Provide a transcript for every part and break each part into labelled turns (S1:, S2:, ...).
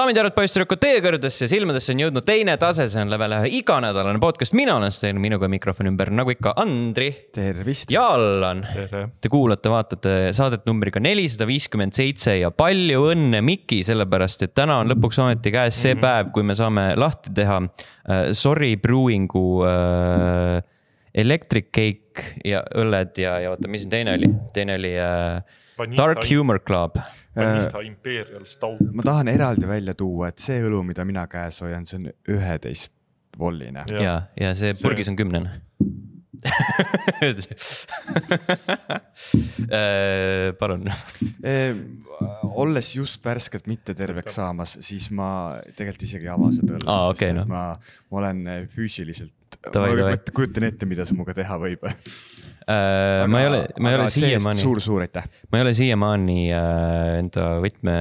S1: daamid ja härrad, poisssüdrukud, teie kõrgedesse silmadesse on jõudnud teine tase, see on level ühe iganädalane podcast, mina olen Sten, minuga mikrofoni ümber, nagu ikka, Andri. tervist. ja Allan. Te kuulate, vaatate saadet numbriga nelisada viiskümmend seitse ja palju õnne, Miki, sellepärast et täna on lõpuks ometi käes see mm -hmm. päev, kui me saame lahti teha uh, Sorry Brewingu uh, electric cake ja õlled ja, ja oota, mis siin teine oli, teine oli uh, äh, Panista Dark Humor Club Barista
S2: äh, Imperial Stout.
S1: ma tahan
S3: eraldi välja tuua, et see õlu, mida mina käes hoian, see on üheteist volline. ja, ja see purgis
S1: on kümnene äh, palun
S3: äh, olles just värskelt mitte terveks saamas, siis ma tegelikult isegi ei ava seda õlut ah,, okay, sest no. ma, ma olen füüsiliselt, ma kujutan ette, mida see minuga teha võib äh,. ma ei ole, ma ei ole siiamaani. suur-suur aitäh.
S1: ma ei ole siiamaani äh, enda võtme,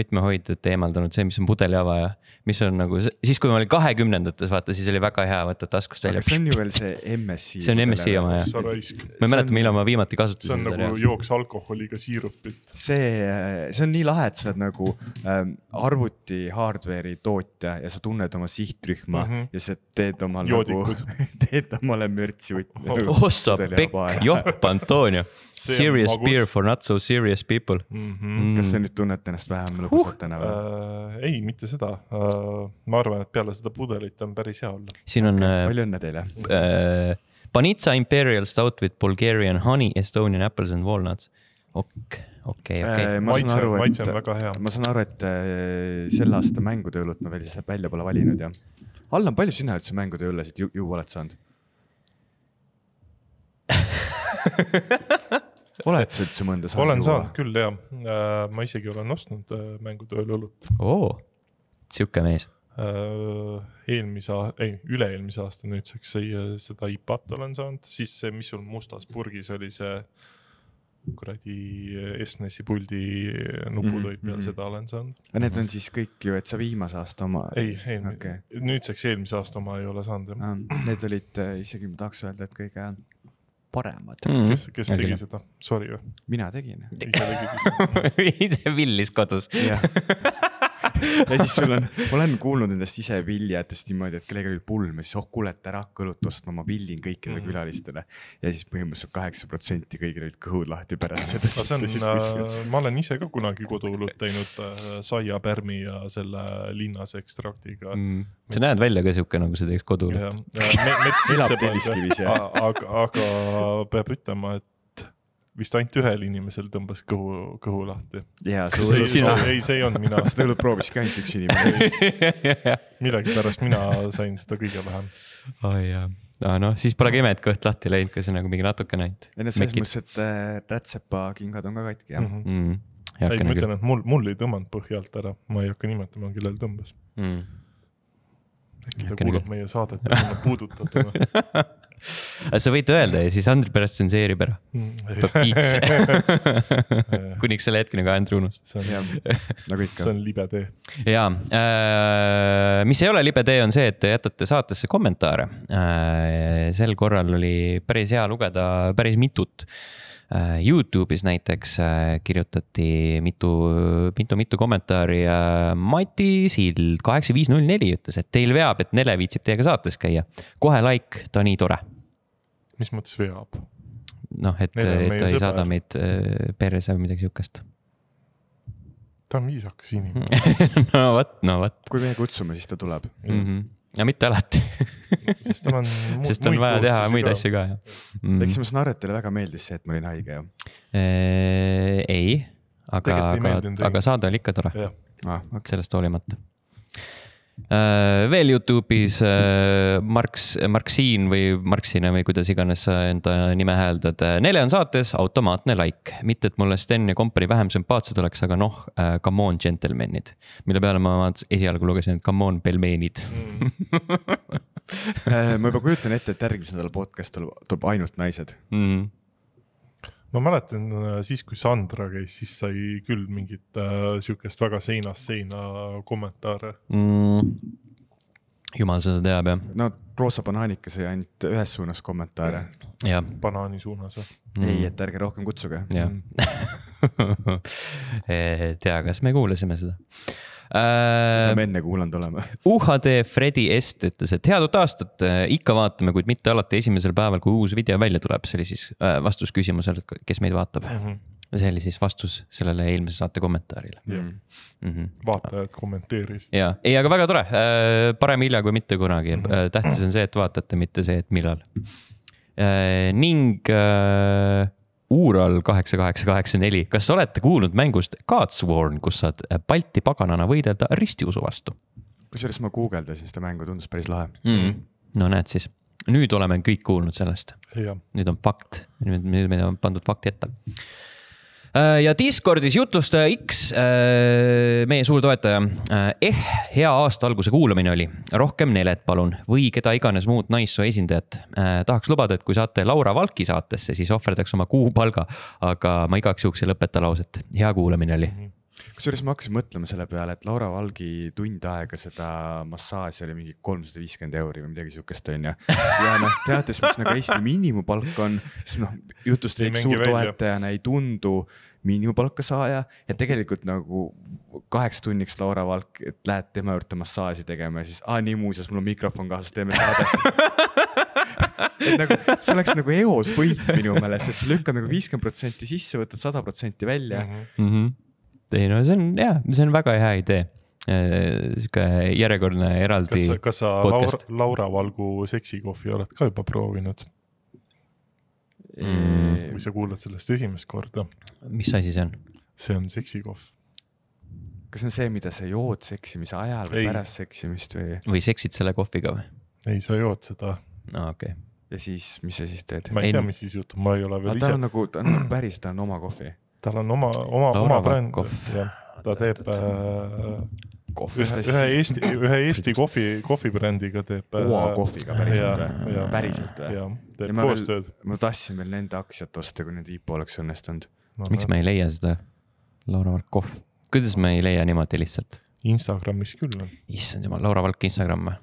S1: võtmehoidjat eemaldanud, see, mis on pudeliavaja. mis on nagu siis, kui ma olin kahekümnendates, vaata, siis oli väga hea võtta taskust välja. see on ju
S3: veel see MSI. see on MSI oma jah. ma ei mäleta, millal ma viimati kasutasin.
S2: see on nagu reaalselt. jooks alkoholiga siirupit. see,
S3: äh, see on nii lahe, et sa oled nagu ähm, arvuti hardware'i tootja ja sa tunned oma sihtrühma mm -hmm. ja sa teed omal nagu Joodikud. nagu, teed omale mürtsi võtme oh, Ossa Pekk, Jopp
S1: Antonio Serious magus. beer for not so serious people mhm.
S2: mm. -hmm. kas sa
S1: nüüd tunned ennast vähem lõbusatena uh,
S2: või uh,? ei, mitte seda uh,. ma arvan, et peale seda pudelit on päris hea olla.
S1: siin on okay.. Äh, palju õnne teile uh,. Panitsa Imperial Stout with Bulgarian honey, Estonian apples and walnuts. okei, okei, okei. ma saan aru, et,
S3: ma saan aru, et selle aasta mängude õlut me veel välja pole valinud, jah? Allan, palju sina üldse mängude õllesid ju, juua oled saanud?
S1: oled sa üldse mõnda saanud? olen saanud
S2: küll ja, äh, ma isegi olen ostnud äh, mängutööl õlut.
S1: oo, sihuke mees.
S2: Äh, eelmise, ei üle-eelmise aasta nüüdseks seda IPA-t olen saanud, siis see, mis sul mustas purgis oli, see kuradi SNES-i puldi nupud mhm, olid mm -hmm. peal, mhm. seda olen saanud. aga need on
S3: siis kõik ju, et sa viimase aasta oma? ei, ei okay.,
S2: nüüdseks eelmise aasta oma ei ole saanud jah ah,. Need olid isegi, ma tahaks öelda, et kõige paremad mm. -hmm.
S3: kes, kes tegi Jaa. seda, sorry või? mina tegin.
S1: ise villis kodus
S3: ja siis sul on, ma olen kuulnud nendest isepiljajatest niimoodi, et kellelgi oli pulm ja siis oh kuule, et ära hakka õlut ostma, ma pillin kõikidele mm. külalistele. ja siis põhimõtteliselt kaheksa
S1: protsenti kõigil olid kõhud lahti pärast seda
S2: no,. Äh, ma olen ise ka kunagi koduõlut teinud äh, saia, pärmi ja selle linnase ekstraktiga mm..
S1: sa näed välja ka siuke nagu sa teeks koduõlut. elab Telliskivis jah.
S2: aga, aga peab ütlema, et vist ainult ühel inimesel tõmbas kõhu, kõhu lahti. ei, see ei olnud mina. seda õlut prooviski ainult üks inimene. millegipärast mina sain seda kõige vähem.
S1: oi oh, jaa ah,, noh siis polegi ime, et kõht lahti läinud, kui see nagu mingi natukene ainult. ei no selles
S2: mõttes, et äh, rätsepakingad on ka katki jah mhm.
S1: mm. -hmm. Mm -hmm. ei, ma ütlen,
S2: et mul, mul ei tõmmanud põhja alt ära, ma ei hakka nimetama, kellel tõmbas
S1: mm. -hmm. äkki ta kuulab meie saadet ja tunneb puudutatuna aga sa võid öelda ja siis Andri pärast tsenseerib ära.
S2: piits mm.
S1: kuniks selle hetkeni, kui Andri
S2: unustas. nagu ikka. see on libe tee.
S1: ja äh,, mis ei ole libe tee, on see, et te jätate saatesse kommentaare äh,. sel korral oli päris hea lugeda päris mitut äh, Äh, Youtube'is näiteks äh, kirjutati mitu, mitu-mitu kommentaari ja Mati Sild kaheksa viis null neli ütles, et teil veab, et Nele viitsib teiega saates käia. kohe like, ta nii tore.
S2: mis mõttes veab?
S1: noh, et, et ta ei sõber. saada meid äh, perse või midagi sihukest
S2: ta on
S3: viisakas inimene no vot, no vot. kui me kutsume, siis ta tuleb mm. -hmm ja mitte alati sest tal on. sest on vaja teha muid asju ka, jah mm.. eks ma saan aru, et teile väga meeldis see, et ma olin haige, jah?
S1: Äh, ei, aga, aga, aga saade oli ikka tore. Ah, okay. sellest hoolimata Äh, veel Youtube'is äh, Marks, Marksiin või Marksina või kuidas iganes sa enda nime hääldad. Äh, neile on saates automaatne like, mitte et mulle Sten ja kompanii vähem sümpaatsed oleks, aga noh, come on, gentleman'id. mille peale ma esialgu lugesin, et come on, pelmeenid mm.
S3: ma juba kujutan ette, et järgmise nädala podcast tuleb, tuleb ainult naised
S1: mm
S2: ma mäletan äh, siis, kui Sandra käis, siis sai küll mingit äh, sihukest väga seinast seina kommentaare
S1: mm.. jumal seda teab
S3: jah. no Roosa Banaanika sai ainult ühes suunas kommentaare.
S2: banaani suunas või
S1: mm.? ei, et ärge rohkem kutsuge. jah, mm. et eh, ja kas me kuulasime seda äh,. peame enne kuulanud olema. UHD Fredi Est ütles, et head uut aastat, äh, ikka vaatame, kuid mitte alati esimesel päeval, kui uus video välja tuleb, see oli siis äh, vastus küsimusele, et kes meid vaatab mm. -hmm see oli siis vastus sellele eelmise saate kommentaarile yeah..
S2: Mm -hmm. vaatajad kommenteerisid. ja,
S1: ei, aga väga tore, äh, parem hilja kui mitte kunagi mm, -hmm. tähtis on see, et vaatate, mitte see, et millal. ning Ural kaheksa, kaheksa, kaheksa, neli, kas olete kuulnud mängust Godsworn, kus saad äh, Balti paganana võidelda ristiusu vastu?
S3: kusjuures ma guugeldasin seda mängu, tundus päris lahe mm.
S1: -hmm. no näed siis, nüüd oleme kõik kuulnud sellest. nüüd on fakt, nüüd meile on pandud fakti ette Äh, ja Discordis jutlustaja X, äh, meie suur toetaja. Äh, eh, hea aasta alguse kuulamine oli, rohkem Nelet palun või keda iganes muud naissoo esindajat eh,. tahaks lubada, et kui saate Laura Valki saatesse, siis ohverdaks oma kuupalga, aga ma igaks juhuks ei lõpeta lauset, hea kuulamine oli mm. -hmm
S3: kusjuures ma hakkasin mõtlema selle peale, et Laura Valgi tund aega seda massaaži oli mingi kolmsada viiskümmend euri või midagi siukest, onju. ja noh, teades, mis nagu Eesti miinimumpalk on, siis noh, jutust ei suur toetajana ei tundu miinimumpalka saaja ja tegelikult nagu kaheks tunniks Laura Valk, et lähed tema juurde massaaži tegema ja siis, aa nii muuseas, mul on mikrofon kaasas, teeme saadet et nagu see oleks nagu eos võit minu meelest, et sa lükkad nagu viiskümmend protsenti sisse, võtad sada protsenti välja mm.
S1: -hmm ei no see on jaa, see on väga hea idee. sihuke järjekordne eraldi. kas, kas sa podcast.
S2: Laura, Laura Valgu seksikohvi oled ka juba proovinud mm.? või sa kuulad sellest esimest korda? mis asi see on? see on seksikohv
S3: kas see on see, mida sa jood seksimise ajal või ei. pärast seksimist või?
S2: või
S1: seksid selle kohviga
S2: või? ei, sa jood seda.
S1: aa, okei okay.
S3: ja siis, mis sa siis teed? ma ei, ei tea, mis siis juhtub, ma ei ole veel ma, ise. ta on nagu,
S2: ta on nagu päris, ta on oma kohvi tal on oma, oma, oma bränd, ta teeb kohv. ühe Eesti, ühe Eesti kohvi, kohvibrändiga teeb. Uua äh, kohviga päriselt või? päriselt või? ja ma veel,
S3: ma tahtsin veel nende aktsiat osta, kui nüüd IPO oleks õnnestunud no,.
S1: miks me ei leia seda? Laura Valk kohv, kuidas me ei leia niimoodi lihtsalt?
S2: Instagramis küll
S1: on. issand jumal, Laura Valk Instagram või?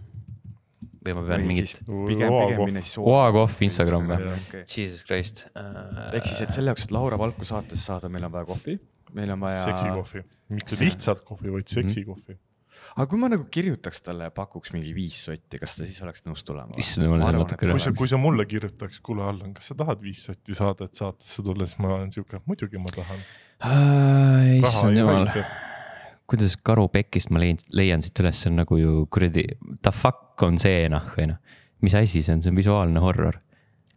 S1: või ma pean või mingit. pigem, pigem mine siis. Oagoff Instagram või? Jesus Christ uh....
S3: ehk siis, et selle jaoks, et Laura Valku saates saada, meil on vaja kohvi, meil on vaja. seksikohvi, mitte lihtsalt
S2: kohvi, vaid seksikohvi mhm. mm.
S3: -hmm. aga kui ma nagu kirjutaks talle ja pakuks mingi viis sotti, kas ta siis oleks
S2: nõus tulema? issand, mul läheb natuke rõõmsaks. kui sa mulle kirjutaks, kuule, Allan, kas sa tahad viis sotti saada, et saatesse tulla, siis ma olen sihuke, muidugi ma tahan uh,. issand jumal
S1: kuidas karu pekkist ma leian, leian siit üles, see on nagu ju kuradi, the fuck fuck on see noh, või noh. mis asi see on, see on visuaalne horror.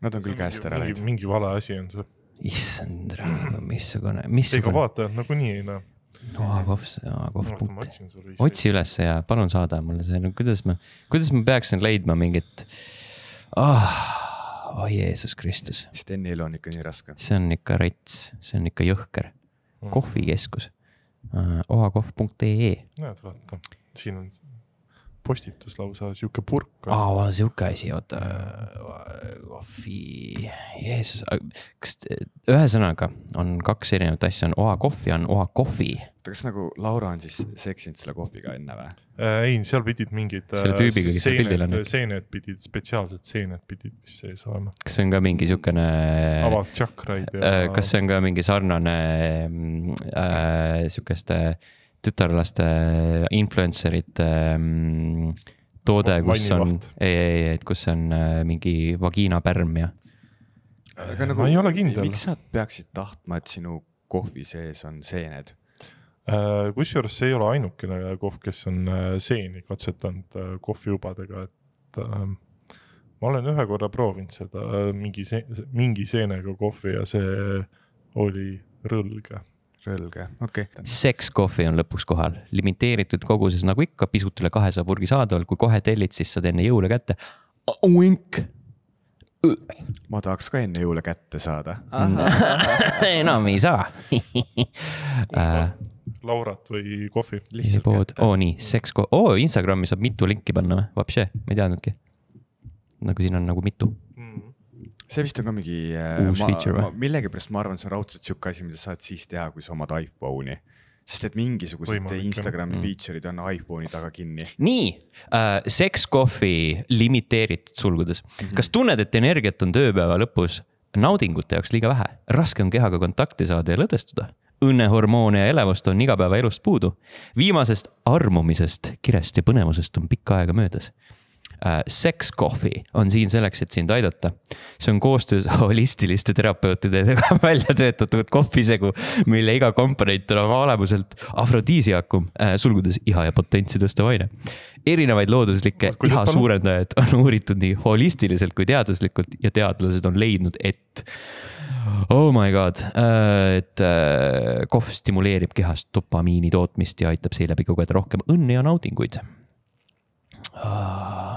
S2: Nad on küll käest ära läinud. mingi vale asi on see. issand, missugune, missugune. ega vaatajad nagunii ei näe. Noh. Noakov, Noakov punkt.
S1: otsi ülesse ja palun saada mulle see, no kuidas ma, kuidas ma peaksin leidma mingit oh,. oh Jeesus
S3: Kristus. Stenil on ikka nii raske.
S1: see on ikka rets, see on ikka jõhker mm.. kohvikeskus uh,, ah, oakov.ee. E.
S2: näed, vaata, siin on postitus lausa, sihuke purk. aa, sihuke
S1: asi, oota. kohvi, jeesus, kas, ühesõnaga on kaks erinevat asja, on oa kohv ja on oa kohvi.
S3: oota, kas nagu Laura on
S2: siis seksinud selle kohviga enne või äh,? ei, seal pidid mingid. Äh, selle tüübiga, kes seal pildil on. seened pidid, spetsiaalsed seened pidid vist sees olema.
S1: kas see on ka mingi sihukene. avab tšakraid ja. Äh, kas see on ka mingi sarnane mm, äh, sihukeste äh, tütarlaste influencerite mm, toode, kus on, ei, ei, ei, et kus on äh, mingi vagiinapärm ja.
S2: aga nagu, ma ei ole kindel. miks nad peaksid tahtma, et sinu kohvi sees on seened? Äh, kusjuures see ei ole ainukene kohv, kes on äh, seeni katsetanud kohvijubadega, et ma olen ühe korra proovinud seda mingi, mingi seenega kohvi ja see oli rõlge selge, okei
S1: okay.. Sex Coffee on lõpuks kohal, limiteeritud koguses nagu ikka, pisut üle kahesaja purgi saadaval, kui kohe tellid, siis saad enne jõule kätte. Oink. ma tahaks ka enne jõule kätte saada.
S2: enam ei saa äh. Laurat või kohvi.
S1: pood, oo nii, Sex Coffee, oo Instagrami saab mitu linki panna või, vapše, ma ei teadnudki. nagu siin on nagu mitu
S3: see vist on ka mingi äh, uus ma, feature või? millegipärast ma arvan, see on raudselt sihuke asi, mida saad siis teha, kui sa omad iPhone'i sest et mingisugused Võimalik, Instagrami mm. feature'id on iPhone'i taga kinni.
S1: nii äh,, seks kohvi limiteeritud sulgudes mm. -hmm. kas tunned, et energiat on tööpäeva lõpus naudingute jaoks liiga vähe, raske on kehaga kontakti saada ja lõdvestuda? õnnehormoone ja elevust on igapäevaelust puudu. viimasest armumisest, kirest ja põnevusest on pikka aega möödas Äh, sex Coffee on siin selleks, et sind aidata. see on koostöös holistiliste terapeutidega välja töötatud kohvisegu, mille iga komponent on oma olemuselt afrodiisiakum, äh, sulgudes iha ja potentsi tõstav aine. erinevaid looduslikke iha suurendajaid on uuritud nii holistiliselt kui teaduslikult ja teadlased on leidnud, et oh my god, äh, et kohv stimuleerib kehas dopamiini tootmist ja aitab seeläbi kogeda rohkem õnne ja naudinguid. Ah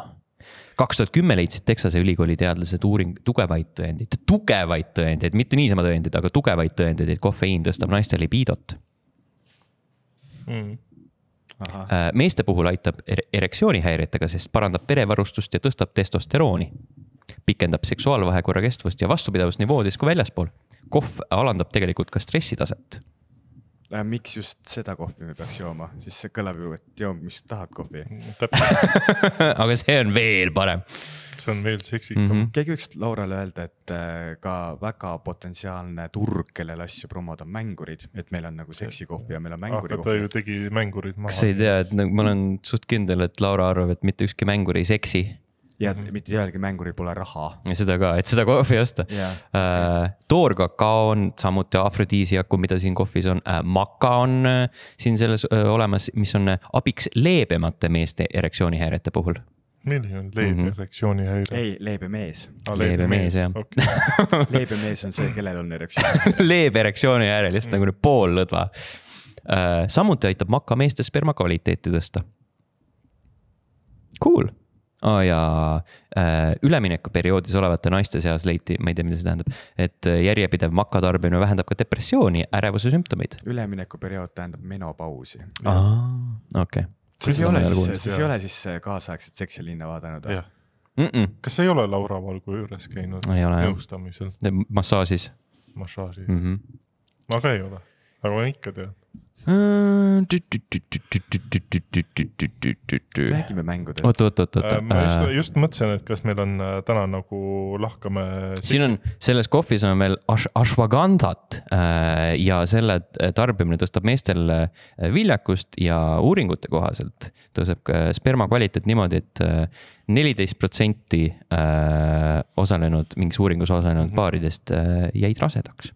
S1: kaks tuhat kümme leidsid Texase ülikooli teadlased uuring tugevaid tõendeid, tugevaid tõendeid, mitte niisama tõendeid, aga tugevaid tõendeid, et kofeiin tõstab naiste libidot mm.. Äh, meeste puhul aitab er-, erektsioonihäiretega, sest parandab perevarustust ja tõstab testosterooni. pikendab seksuaalvahekorra kestvust ja vastupidavust nii voodis kui väljaspool. kohv alandab tegelikult ka stressitaset
S3: äh,. miks just seda kohvi me peaks jooma, siis see kõlab ju, et joo, mis tahad kohvi
S1: aga see on veel parem.
S3: see on veel seksikam mm. -hmm. keegi võiks Laurale öelda, et äh, ka väga potentsiaalne turg, kellel asju promoda, on mängurid, et meil on nagu seksikohv ja meil on mänguri ah, kohv. ta ju
S2: tegi mängurid maha. kas sa
S1: ei tea, et nagu ma olen suht kindel, et Laura arvab, et mitte ükski mängur ei seksi
S3: ja mm -hmm. mitte ühelgi mänguril pole raha.
S1: ja seda ka, et seda kohvi osta yeah.. Uh, äh, toorkakao on samuti afrodiisiaku, mida siin kohvis on uh,, maka on uh, siin selles uh, olemas, mis on uh, abiks leebemate meeste erektsioonihäirete puhul
S2: milline on leebe mm -hmm.
S1: erektsioonihäire?
S3: ei, leebe mees ah,. leebe mees, mees, jah okay. leebe mees on see, kellel on
S1: erektsioon leebe erektsioonihäire, lihtsalt mm. nagu pool lõdva. samuti aitab maka meeste sperma kvaliteeti tõsta. Cool oh,. ja äh, üleminekuperioodis olevate naiste seas leiti, ma ei tea, mida see tähendab, et äh, järjepidev makatarbimine vähendab ka depressiooni, ärevuse sümptomeid.
S3: üleminekuperiood tähendab menopausi.
S1: okei. siis ei ole siis, siis ei
S3: ole siis kaasaegset seksi linna vaadanud või?
S1: Mm -mm. kas
S2: ei ole Laura Valgu juures käinud ei ole, nõustamisel?
S1: massaažis.
S2: massaažis mm,
S1: -hmm.
S2: aga ei ole, aga ma ikka tean
S1: Äh, räägime mängudest. oot, oot, oot, oot. Äh, ma just, äh.
S2: just mõtlesin, et kas meil on täna nagu lahkame. siin on,
S1: selles kohvis on meil ash-, ashwagandat ja selle tarbimine tõstab meestel viljakust ja uuringute kohaselt tõuseb sperma kvaliteet niimoodi, et neliteist protsenti osalenud, mingis uuringus osalenud paaridest jäid rasedaks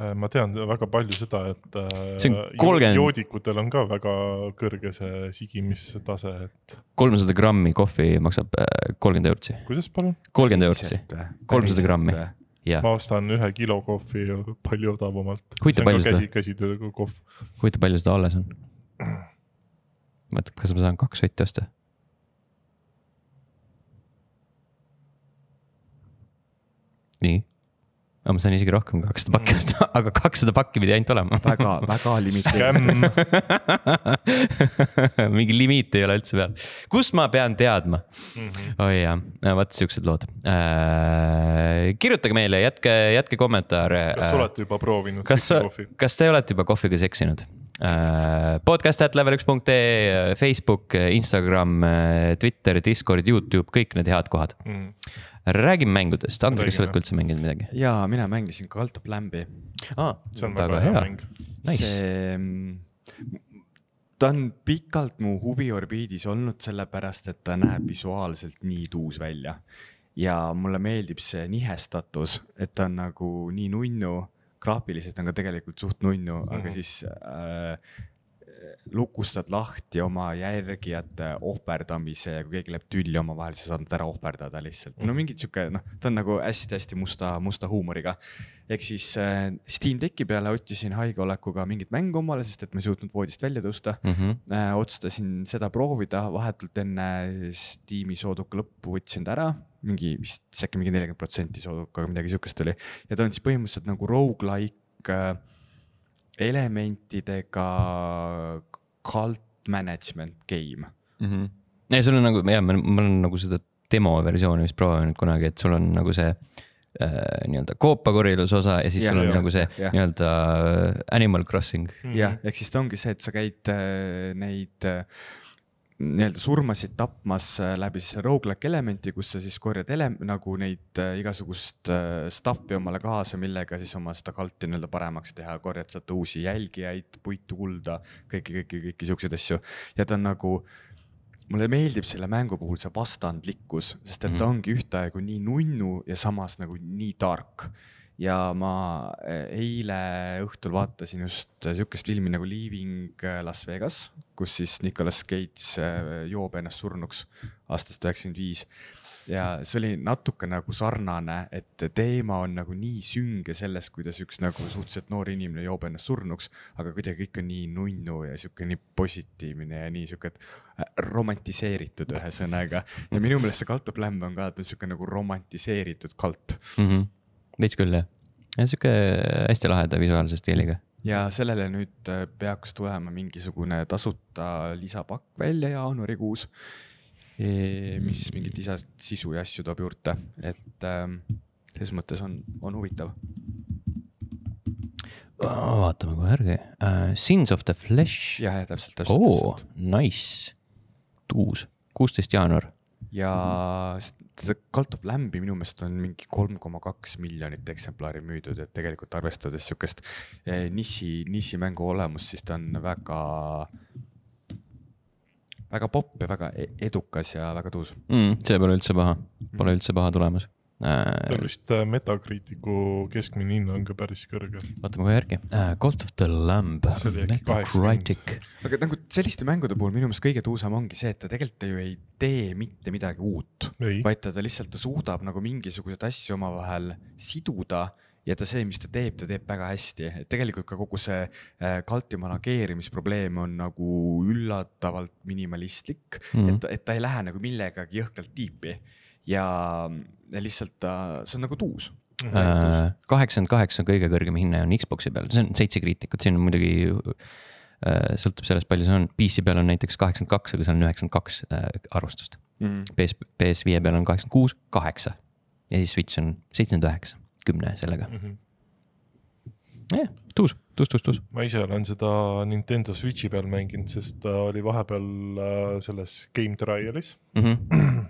S2: Äh, ma tean väga palju seda, et 30... Äh, joodikutel on ka väga kõrge see sigimise et.
S1: kolmsada grammi kohvi maksab äh, kolmkümmend eurtsi. kuidas palun? kolmkümmend eurtsi, kolmsada grammi. Yeah.
S2: ma ostan ühe kilo kohvi palju odavamalt. huvitav palju seda? käsitööga kohv.
S1: huvitav palju seda alles on? mõtleb, kas ma saan kaks sotti osta nii, no ma sain isegi rohkem kui kakssada pakki mm. osta, aga kakssada pakki pidi ainult olema. väga, väga limiteeritud mingi limiit ei ole üldse peal. kust ma pean teadma mm? -hmm. oi oh, jah, äh, vot siuksed lood äh,. kirjutage meile, jätke, jätke kommentaare. kas äh, olete juba proovinud kas, kas te olete juba kohviga seksinud? Äh, podcast at level üks punkt ee, Facebook, Instagram, Twitter, Discord, Youtube, kõik need head kohad mm räägime mängudest, Andrei, kas sa oled ka üldse mänginud midagi?
S3: jaa, mina mängisin Cult of Lamb'i ah,. see on väga hea, hea mäng nice.. see, mm, ta on pikalt mu huviorbiidis olnud, sellepärast et ta näeb visuaalselt nii tuus välja. ja mulle meeldib see nihestatus, et ta on nagu nii nunnu, graafiliselt on ka tegelikult suht nunnu mm, -hmm. aga mhm. siis äh, lukustad lahti oma järgijate ohverdamise ja kui keegi läheb tülli omavahel, siis saad nad ära ohverdada lihtsalt. no mhm. mingi sihuke noh, ta on nagu hästi-hästi musta, musta huumoriga. ehk siis äh, Steam Decki peale otsisin haige olekuga mingit mängu omale, sest et ma ei suutnud voodist välja tõusta mm. -hmm. äh, otsustasin seda proovida vahetult enne Steam'i sooduka lõppu, võtsin ta ära mingi vist äkki mingi nelikümmend protsenti soodukaga midagi sihukest oli ja ta on siis põhimõtteliselt nagu rogu-like äh, elementidega cult management game
S1: mm. -hmm. ja sul on nagu, jah, ma olen nagu seda demo versiooni vist proovinud kunagi, et sul on nagu see äh, nii-öelda koopakorjelduse osa ja siis ja, sul on jah, nagu see nii-öelda äh, Animal Crossing.
S3: jah, ehk siis ta ongi see, et sa käid äh, neid äh, nii-öelda surmasid tapmas äh, läbi siis rogu-like elementi, kus sa siis korjad ele-, nagu neid äh, igasugust äh, stappi omale kaasa, millega siis oma seda kalti nii-öelda paremaks teha, korjad sealt uusi jälgijaid, puitu, kulda, kõiki, kõiki, kõiki siukseid asju. ja ta on nagu, mulle meeldib selle mängu puhul see vastandlikkus, sest et ta mhm. ongi ühtaegu nii nunnu ja samas nagu nii tark ja ma eh, eile õhtul vaatasin just eh, sihukest filmi nagu Leaving eh, Las Vegas, kus siis Nicolas Cage joob ennast surnuks aastast üheksakümmend viis. ja see oli natuke nagu sarnane, et teema on nagu nii sünge selles, kuidas üks nagu suhteliselt noor inimene joob ennast surnuks, aga kuidagi kõik on nii nunnu ja sihuke nii positiivne ja nii sihuke romantiseeritud ühesõnaga. ja minu meelest see kaltuplämm on ka, et on sihuke nagu romantiseeritud kalt
S1: mm. -hmm veits küll jah, sihuke hästi laheda visuaalse stiiliga.
S3: ja sellele nüüd äh, peaks tulema mingisugune tasuta lisapakk välja jaanuarikuus, e, mis mm. mingit lisa, sisu ja asju toob juurde, et ähm, selles mõttes on, on huvitav
S1: vaatame kohe järgi uh,. Sins of the Flesh. jah, jah, täpselt, täpselt. oo, nice. uus, kuusteist jaanuar.
S3: ja mhm see Cult of Lamb'i minu meelest on mingi kolm koma kaks miljonit eksemplari müüdud, et tegelikult arvestades sihukest eh, niši, nišimängu olemust, siis ta on väga,
S2: väga popp ja väga e-, edukas ja väga tuus
S1: mm,. see pole üldse paha, pole mhm. üldse paha tulemus Äh, ta on vist
S2: äh, Metacritic'u keskmine hinnang ka päris kõrge.
S1: vaatame kohe järgi uh,, Cult of the Lamb, Metacritic.
S2: aga
S3: nagu selliste mängude puhul minu meelest kõige tuusam ongi see, et ta tegelikult ju ei tee mitte midagi uut, vaid ta, ta lihtsalt ta suudab nagu mingisuguseid asju omavahel siduda ja ta see, mis ta teeb, ta teeb väga hästi, et tegelikult ka kogu see kalti manageerimisprobleem on nagu üllatavalt minimalistlik mm, -hmm. et, et ta ei lähe nagu millegagi jõhkralt tiipi ja lihtsalt äh, see on nagu tuus äh, äh,
S1: kaheksakümmend kaheksa kõige kõrgem hinne on Xbox'i peal, see on seitse kriitikut, siin on muidugi äh,. sõltub sellest, palju see on, PC peal on näiteks kaheksakümmend kaks, aga seal on üheksakümmend kaks arvustust mm.. PS, PS5 peal on kaheksakümmend kuus, kaheksa ja siis Switch on seitsekümmend üheksa, kümne sellega mm. -hmm. Yeah, tuus, tuus, tuus, tuus.
S2: ma ise olen seda Nintendo Switch'i peal mänginud, sest ta oli vahepeal selles Game Trialis mm. -hmm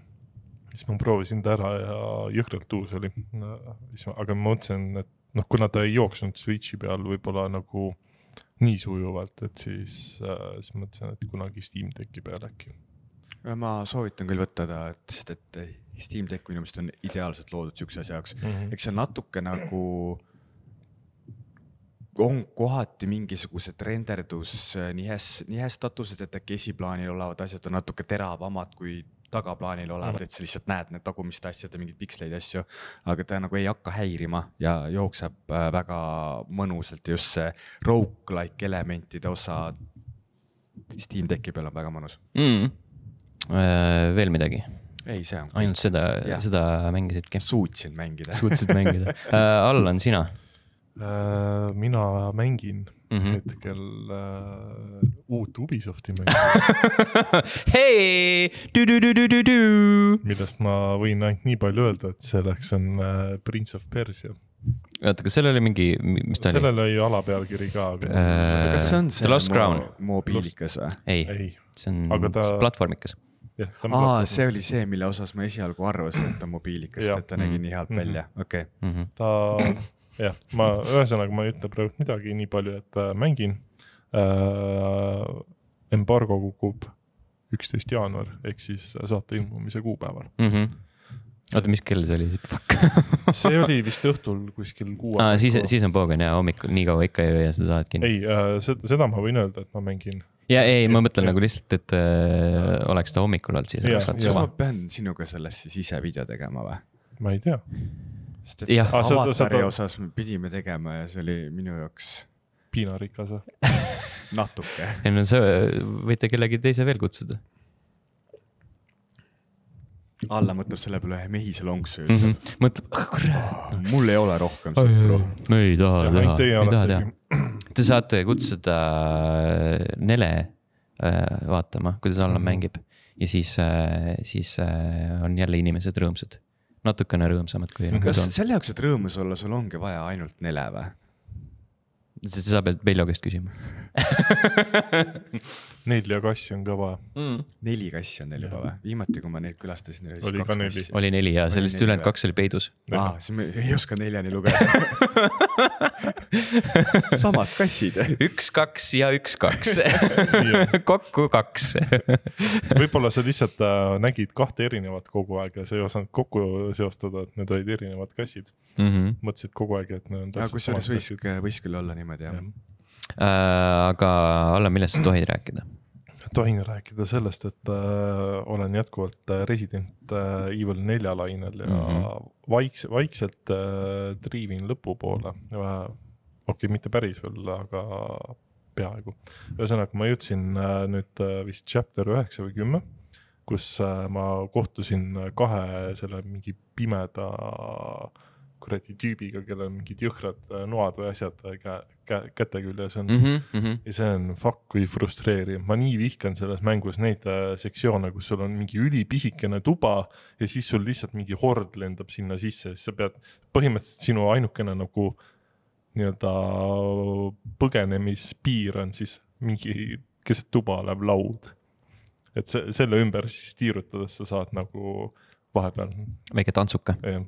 S2: siis ma proovisin ta ära ja jõhkralt uus oli. siis ma, aga ma mõtlesin, et noh, kuna ta ei jooksnud Switch'i peal võib-olla nagu nii sujuvalt, et siis, siis mõtlesin, et kunagi Steam Decki peal äkki. ma soovitan küll võtta ta, sest et
S3: Steam Deck minu meelest on ideaalselt loodud siukse asja jaoks mm, -hmm. eks see on natuke nagu on kohati mingisugused renderdus nihes, nihestatused, et äkki esiplaanil olevad asjad on natuke teravamad kui tagaplaanil olevad mm., et sa lihtsalt näed need tagumiste asjade mingeid piksleid ja asju. aga ta nagu ei hakka häirima ja jookseb äh, väga mõnusalt just see rogue-like elementide osa. Steam Decki peal on väga mõnus
S1: mm.. veel midagi?
S3: ei, see on. ainult seda,
S1: seda mängisidki? suutsin mängida. suutsid mängida uh,. Allan, sina
S2: uh,? mina mängin mm -hmm. hetkel äh, uut Ubisofti mängu hei, millest ma võin ainult nii palju öelda, et selleks on äh, Prince of Persia. oota, kas sellel oli
S1: mingi, mis ta sellel
S2: oli? sellel oli alapealkiri ka aga... Äh,. kas see on see The Lost Crown mo? mobiilikas
S3: või? ei, see on ta... platvormikas jah. aa, see oli see, mille osas ma esialgu arvasin, et ta
S2: on mobiilikas, et ta nägi mm -hmm. nii head mhm. välja, mhm. okei. Mhm. ta jah, ma ühesõnaga ma ei ütle praegu midagi nii palju, et äh, mängin äh,. embargo kukub üksteist jaanuar ehk siis saate ilmumise kuupäeval mm. -hmm.
S1: oota, mis kell see oli
S2: see oli vist õhtul kuskil kuu ah,. siis, siis
S1: on poogen ja hommikul nii kaua ikka ei hoia seda saadet kinni.
S2: ei äh,, seda, seda ma võin öelda, et ma mängin
S1: ja ei, ma mõtlen ja. nagu lihtsalt, et äh, oleks ta hommikul olnud, siis oleks olnud suva. kas
S2: ma pean sinuga sellest siis
S3: ise video tegema või? ma ei tea sest et Jah, avatari seda... osas me pidime tegema ja see oli minu jaoks. piinarikas või natuke.
S1: ei no see, võite kellegi teise veel kutsuda.
S3: Alla mõtleb selle peale ühe mehise lonksu ja mhm. ütleb mm -hmm.. mõtleb, ah kurat. mul ei ole rohkem seda rohkem.
S1: me ei taha teha, ei taha teha. Te saate kutsuda äh, Nele äh, vaatama, kuidas Allan mm -hmm. mängib ja siis, äh, siis on jälle inimesed rõõmsad natukene rõõmsamad kui eelmine. kas selle
S3: jaoks, et rõõmus olla, sul ongi vaja ainult nele või?
S1: seda sa pead Veljo käest küsima
S3: nelja kassi on kõva mm.. neli kassi on neil juba või? viimati, kui ma neid külastasin, oli siis kaks kassi. oli
S1: neli ja sellest ülejäänud kaks oli peidus. aa,
S3: siis ma ei oska neljani lugeda
S1: samad kassid. üks, kaks ja üks, kaks
S2: kokku kaks võib-olla sa lihtsalt äh, nägid kahte erinevat kogu aeg ja sa ei osanud kokku seostada, et need olid erinevad kassid mm. -hmm. mõtlesid kogu aeg, et need on täpselt samad kassid. kusjuures võis, võis küll olla niimoodi jah ja
S1: Äh, aga Allan, millest sa tohid rääkida?
S2: tohin rääkida sellest, et äh, olen jätkuvalt äh, resident äh, Evil nelja lainel ja mm -hmm. vaikse, vaikselt äh, triivin lõpupoole. Äh, okei okay,, mitte päris veel, aga peaaegu. ühesõnaga, ma jõudsin äh, nüüd äh, vist chapter üheksa või kümme, kus äh, ma kohtusin kahe selle mingi pimeda kuradi tüübiga, kellel on mingid jõhkrad noad või asjad käe, käte küljes on mm. -hmm. ja see on fuck kui frustreeriv, ma nii vihkan selles mängus neid äh, sektsioone, kus sul on mingi ülipisikene tuba ja siis sul lihtsalt mingi hord lendab sinna sisse, siis sa pead, põhimõtteliselt sinu ainukene nagu nii-öelda põgenemispiir on siis mingi keset tuba olev laud. et see, selle ümber siis tiirutades sa saad nagu vahepeal.
S1: väike tantsuke.
S2: jah,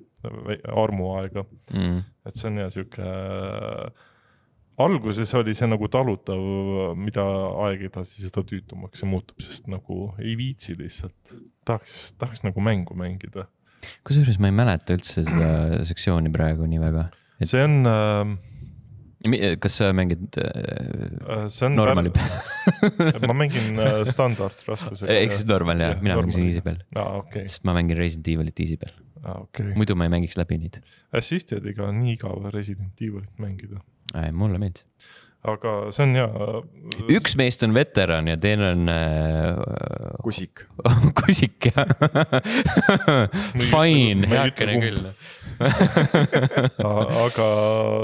S2: armuaega mm., et see on ja sihuke äh, alguses oli see nagu talutav, mida aeg edasi, seda tüütumaks see muutub, sest nagu ei viitsi lihtsalt, tahaks, tahaks nagu mängu mängida.
S1: kusjuures ma ei mäleta üldse seda sektsiooni praegu nii väga
S2: et.... see on äh,
S1: kas sa mängid äh, äh normali peal ma mängin äh, standardraskusega. Äh, ehk siis normal jah ja,, mina mängisin easy peal ah,. Okay. sest ma mängin Resident Evilit easy peal ah,. Okay. muidu ma ei mängiks läbi neid.
S2: Assistidega on nii igav Resident Evilit mängida. mulle meeldis aga see on hea.
S1: üks meist on veteran ja teine on äh.... kusik kusik jah Fine, heakene küll aga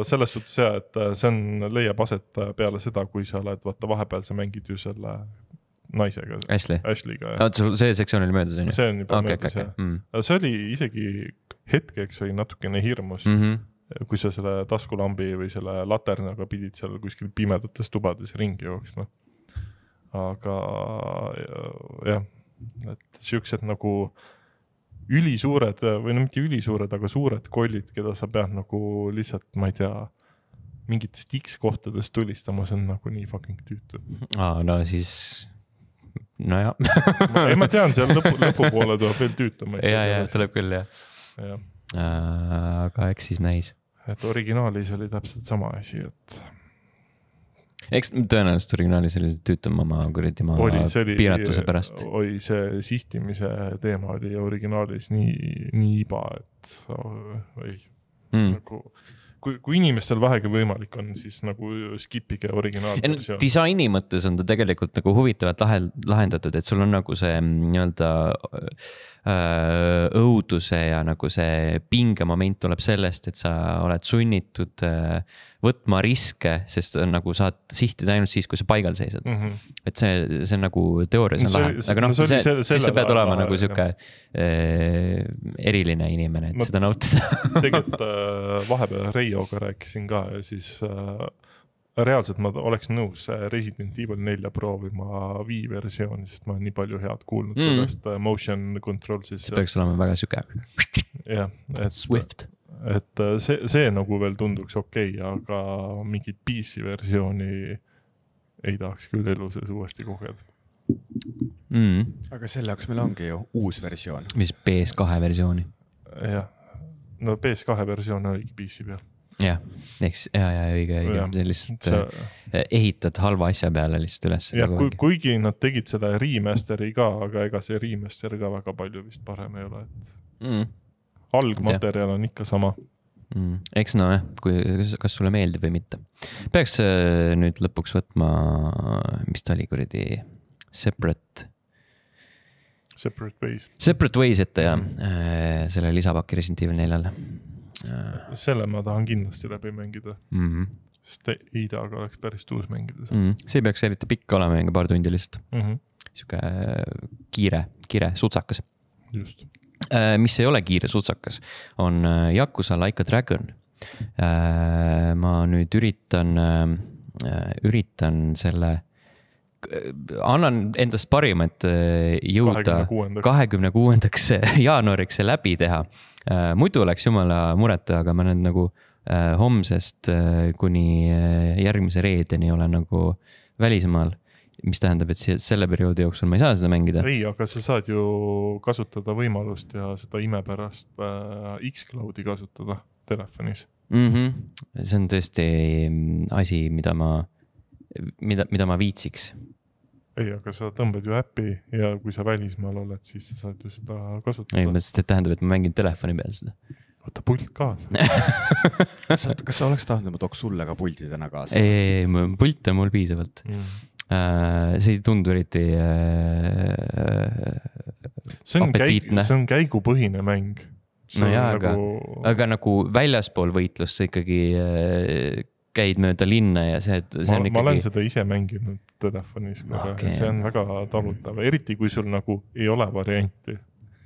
S2: selles suhtes ja, et äh, see on, leiab aset äh, peale seda, kui sa oled, vaata vahepeal sa mängid ju selle naisega. Ashley. Ashley'ga. oota, sul see sektsioon oli möödas on ju? see on juba okay, möödas okay, jah okay. Mm.. see oli isegi hetkeks oli natukene hirmus mm, -hmm kui sa selle taskulambi või selle laternaga pidid seal kuskil pimedates tubades ringi jooksma. aga jah, et siuksed nagu ülisuured või no mitte ülisuured, aga suured kollid, keda sa pead nagu lihtsalt, ma ei tea mingitest X kohtadest tulistama, see on nagu nii fucking tüütu.
S1: aa, no siis, nojah ei, ma tean, seal lõpu, lõpupoole tuleb veel tüütum. ja, ja tuleb
S2: küll jah ja. ja..
S1: Äh, aga eks siis näis
S2: et originaalis oli täpselt sama asi, et.
S1: eks tõenäoliselt originaalis oli see tüütumama kuradi maa piiratuse pärast.
S2: oi, see sihtimise teema oli originaalis nii, nii iba, et oi mm., nagu kui, kui inimestel vähegi võimalik on, siis nagu skip ige originaalversioon.
S1: disaini mõttes on ta tegelikult nagu huvitavalt lahe, lahendatud, et sul on nagu see nii-öelda äh, õuduse ja nagu see pingemoment tuleb sellest, et sa oled sunnitud äh, võtma riske, sest nagu saad sihtida ainult siis, kui sa paigal seisad mm. -hmm. et see, see on nagu teoorias on lahe, aga noh, see, see, siis sa pead olema lahe, nagu sihuke äh, eriline inimene, et ma seda nautida tegelikult
S2: äh, vahepeal Reioga rääkisin ka ja siis äh, reaalselt ma oleks nõus Resident Evil nelja proovima Wii versiooni, sest ma olen nii palju head kuulnud mm. sellest äh, motion control siis. see peaks olema väga sihuke. jah, et. Swift et äh, see, see nagu veel tunduks okei okay,, aga mingit PC versiooni ei tahaks küll elu sees uuesti kogeda mm.. aga selle jaoks meil ongi ju uus versioon.
S1: mis PS2 versiooni?
S2: jah, no PS2 versioon oligi PC peal.
S1: jah, eks ja, ja õige, õige, see lihtsalt sa... Äh, ehitad halva asja peale lihtsalt üles. jah, nagu kui,
S2: kuigi nad tegid selle remaster'i ka, aga ega see remaster ka väga palju vist parem ei ole, et mm algmaterjal on ikka sama
S1: mm,. eks nojah, kui, kas sulle meeldib või mitte. peaks äh, nüüd lõpuks võtma, mis ta oli kuradi, separate.
S2: Separate ways.
S1: Separate ways ette jah, äh, selle lisapaki Resident Evil neljale.
S2: Äh. selle ma tahan kindlasti läbi mängida mm. -hmm sest Eidaga oleks päris tuus mängida mm,
S1: -hmm.. see peaks eriti pikk olema, mingi paar tundi lihtsalt mm. -hmm. sihuke kiire, kiire, sutsakas. just Äh, mis ei ole kiire sutsakas, on äh, Yakuza Like a Dragon. Äh, ma nüüd üritan, üritan selle annan endast parima, et jõuda kahekümne kuuendaks jaanuariks see läbi teha. muidu oleks jumala muret, aga ma nüüd nagu homsest kuni järgmise reedeni olen nagu välismaal mis tähendab, et see, selle perioodi jooksul ma ei saa seda mängida.
S2: ei, aga sa saad ju kasutada võimalust ja seda imepärast äh, X-Cloud'i kasutada telefonis
S1: mm. -hmm. see on tõesti mm, asi, mida ma, mida, mida ma viitsiks.
S2: ei, aga sa tõmbad ju äppi ja kui sa välismaal oled, siis sa saad ju seda kasutada. ei, sest
S1: et tähendab, et ma mängin telefoni peal seda võta
S2: pult kaasa kas sa, kas sa oleks tahtnud, et ma tooks
S3: sulle ka puldi täna kaasa? ei,
S1: ei, ei, pulte on mul piisavalt mm Äh, see ei tundu eriti äh, see on käig-, see on
S2: käigupõhine mäng. no jaa, nagu aga nagu...,
S1: aga nagu väljaspool võitlust sa ikkagi äh, käid mööda linna ja see, see ma, on ikkagi. ma olen
S2: seda ise mänginud telefonis korra okay, ja see on jah. väga talutav, eriti kui sul nagu ei ole varianti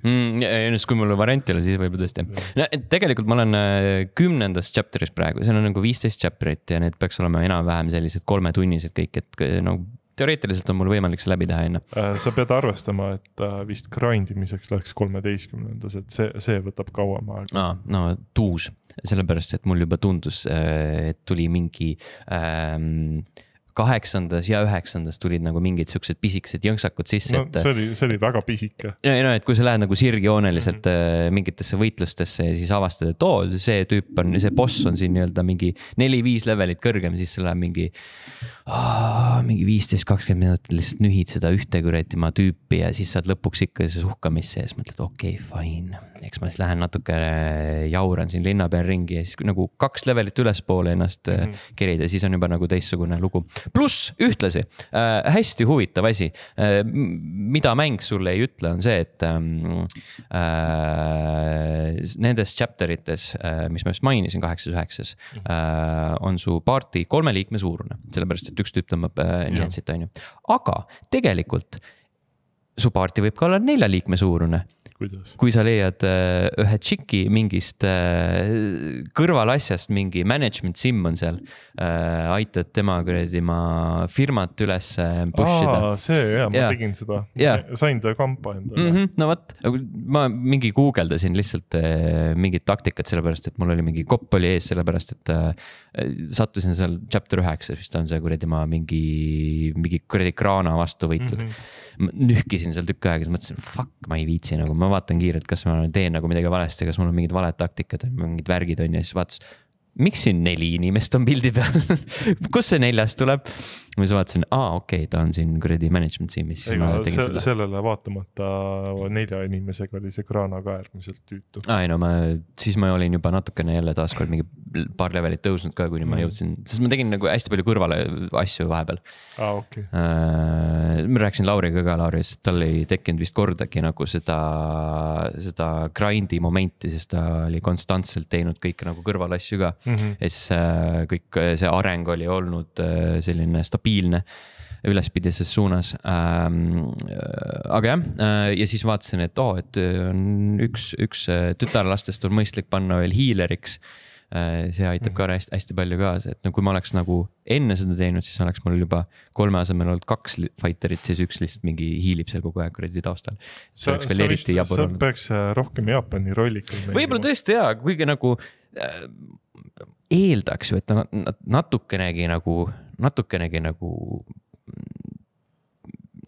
S1: mm,. just, kui mul variant ei ole, siis võib-olla tõesti. no tegelikult ma olen kümnendas chapter'is praegu, seal on nagu viisteist chapter'it ja need peaks olema enam-vähem sellised kolmetunnised kõik, et nagu teoreetiliselt on mul võimalik see läbi teha enne.
S2: Äh, sa pead arvestama, et äh, vist grind imiseks läks kolmeteistkümnendas, et see, see võtab kauem aega ah,.
S1: no tuus, sellepärast et mul juba tundus, äh, et tuli mingi ähm, kaheksandas ja üheksandas tulid nagu mingid siuksed pisikesed jõnksakud sisse no,, et. see
S2: oli, see oli väga pisike.
S1: ei no, et kui sa lähed nagu sirgjooneliselt mm -hmm. mingitesse võitlustesse ja siis avastad, et oo, see tüüp on, see boss on siin nii-öelda mingi neli-viis levelit kõrgem, siis sul läheb mingi. mingi viisteist, kakskümmend minutit lihtsalt nühid seda ühte kuradi maa tüüpi ja siis saad lõpuks ikka suhkamisse ja siis mõtled, okei okay,, fine. eks ma siis lähen natuke äh, jauran siin linna peal ringi ja siis nagu kaks levelit ülespoole ennast mm -hmm. kerida, siis on juba nagu teistsugune lugu pluss ühtlasi äh, hästi huvitav asi äh,, mida mäng sulle ei ütle, on see, et ähm, äh, nendes chapter ites äh,, mis ma just mainisin, kaheksas, üheksas mhm. äh, on su party kolme liikme suurune, sellepärast et üks tüüp tõmbab äh, nihetsit, on ju, aga tegelikult su party võib ka olla nelja liikme suurune kui sa leiad äh, ühe tšiki mingist äh, kõrvalasjast, mingi management sim on seal. Äh, aitad tema kuradi oma firmat üles push ida. see jaa, ma ja. tegin seda,
S2: sain ta kampa endale mm. -hmm,
S1: no vot, ma mingi guugeldasin lihtsalt mingit taktikat, sellepärast et mul oli mingi kopp oli ees, sellepärast et sattusin seal chapter üheksa, vist on see kuradi oma mingi, mingi kuradi kraana vastu võitlud mm. -hmm. nühkisin seal tükk aega, siis mõtlesin, fuck, ma ei viitsi nagu ma ma vaatan kiirelt, kas ma teen nagu midagi valesti, kas mul on mingid valed taktikad, mingid värgid on ju, siis vaatas. miks siin neli inimest on pildi peal kus see neljas tuleb? ja siis vaatasin, aa okei okay,, ta on siin kuradi management tiimis, siis Ei, ma tegin se seda.
S2: sellele vaatamata nelja inimesega oli see kraana ka äärmiselt tüütu.
S1: aa ei no ma, siis ma olin juba natukene jälle taaskord mingi paar levelit tõusnud ka, kuni mm. -hmm. ma jõudsin, sest ma tegin nagu hästi palju kõrvale asju vahepeal. aa okei okay.. Äh, ma rääkisin Lauriga ka, Lauri ütles, et tal ei tekkinud vist kordagi nagu seda, seda grind'i momenti, sest ta oli konstantselt teinud kõike nagu kõrvalasju ka mm. -hmm. ja siis äh, kõik see areng oli olnud äh, selline stabiilne stabiilne ülespidises suunas ähm,. Äh, aga jah äh,, ja siis vaatasin, et oo oh,, et äh, on üks, üks äh, tütarlastest on mõistlik panna veel hiileriks äh,. see aitab mm -hmm. ka hästi, hästi palju kaasa, et no kui ma oleks nagu enne seda teinud, siis oleks mul juba kolme asemel olnud kaks fighterit, siis üks lihtsalt mingi hiilib seal kogu aeg kuradi taustal. see sa, oleks veel eriti jabur olnud.
S2: peaks rohkem Jaapani rolli ikka. võib-olla
S1: tõesti jaa, kuigi nagu äh, eeldaks ju, et nad, nad natukenegi nagu natukenegi nagu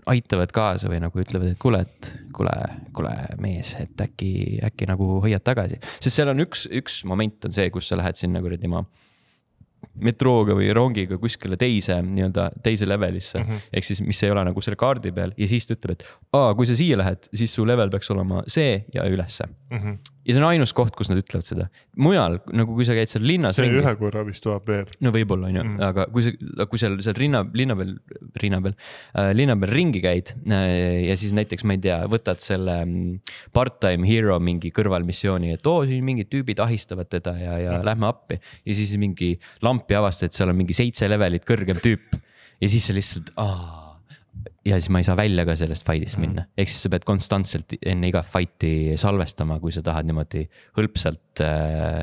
S1: aitavad kaasa või nagu ütlevad, et kuule, et kuule, kuule mees, et äkki, äkki nagu hoiad tagasi. sest seal on üks, üks moment on see, kus sa lähed sinna kuradi oma metrooga või rongiga kuskile teise nii-öelda teise levelisse mm. -hmm. ehk siis, mis ei ole nagu selle kaardi peal ja siis ta ütleb, et aa, kui sa siia lähed, siis su level peaks olema see ja ülesse mm. -hmm ja see on ainus koht, kus nad ütlevad seda. mujal nagu, kui sa käid seal linnas. see ringi, ühe
S2: korra vist tuleb veel. no
S1: võib-olla on ju, mm. aga kui sa, kui seal, seal rinna, linna peal, rinna peal äh,, linna peal ringi käid äh, ja siis näiteks, ma ei tea, võtad selle mm, part-time hero mingi kõrvalmissiooni, et oo, siin mingid tüübid ahistavad teda ja, ja mm. lähme appi. ja siis mingi lampi avastad, et seal on mingi seitse levelit kõrgem tüüp ja siis sa lihtsalt, aa ja siis ma ei saa välja ka sellest fight'ist mhm. minna, ehk siis sa pead konstantselt enne igat fight'i salvestama, kui sa tahad niimoodi hõlpsalt äh,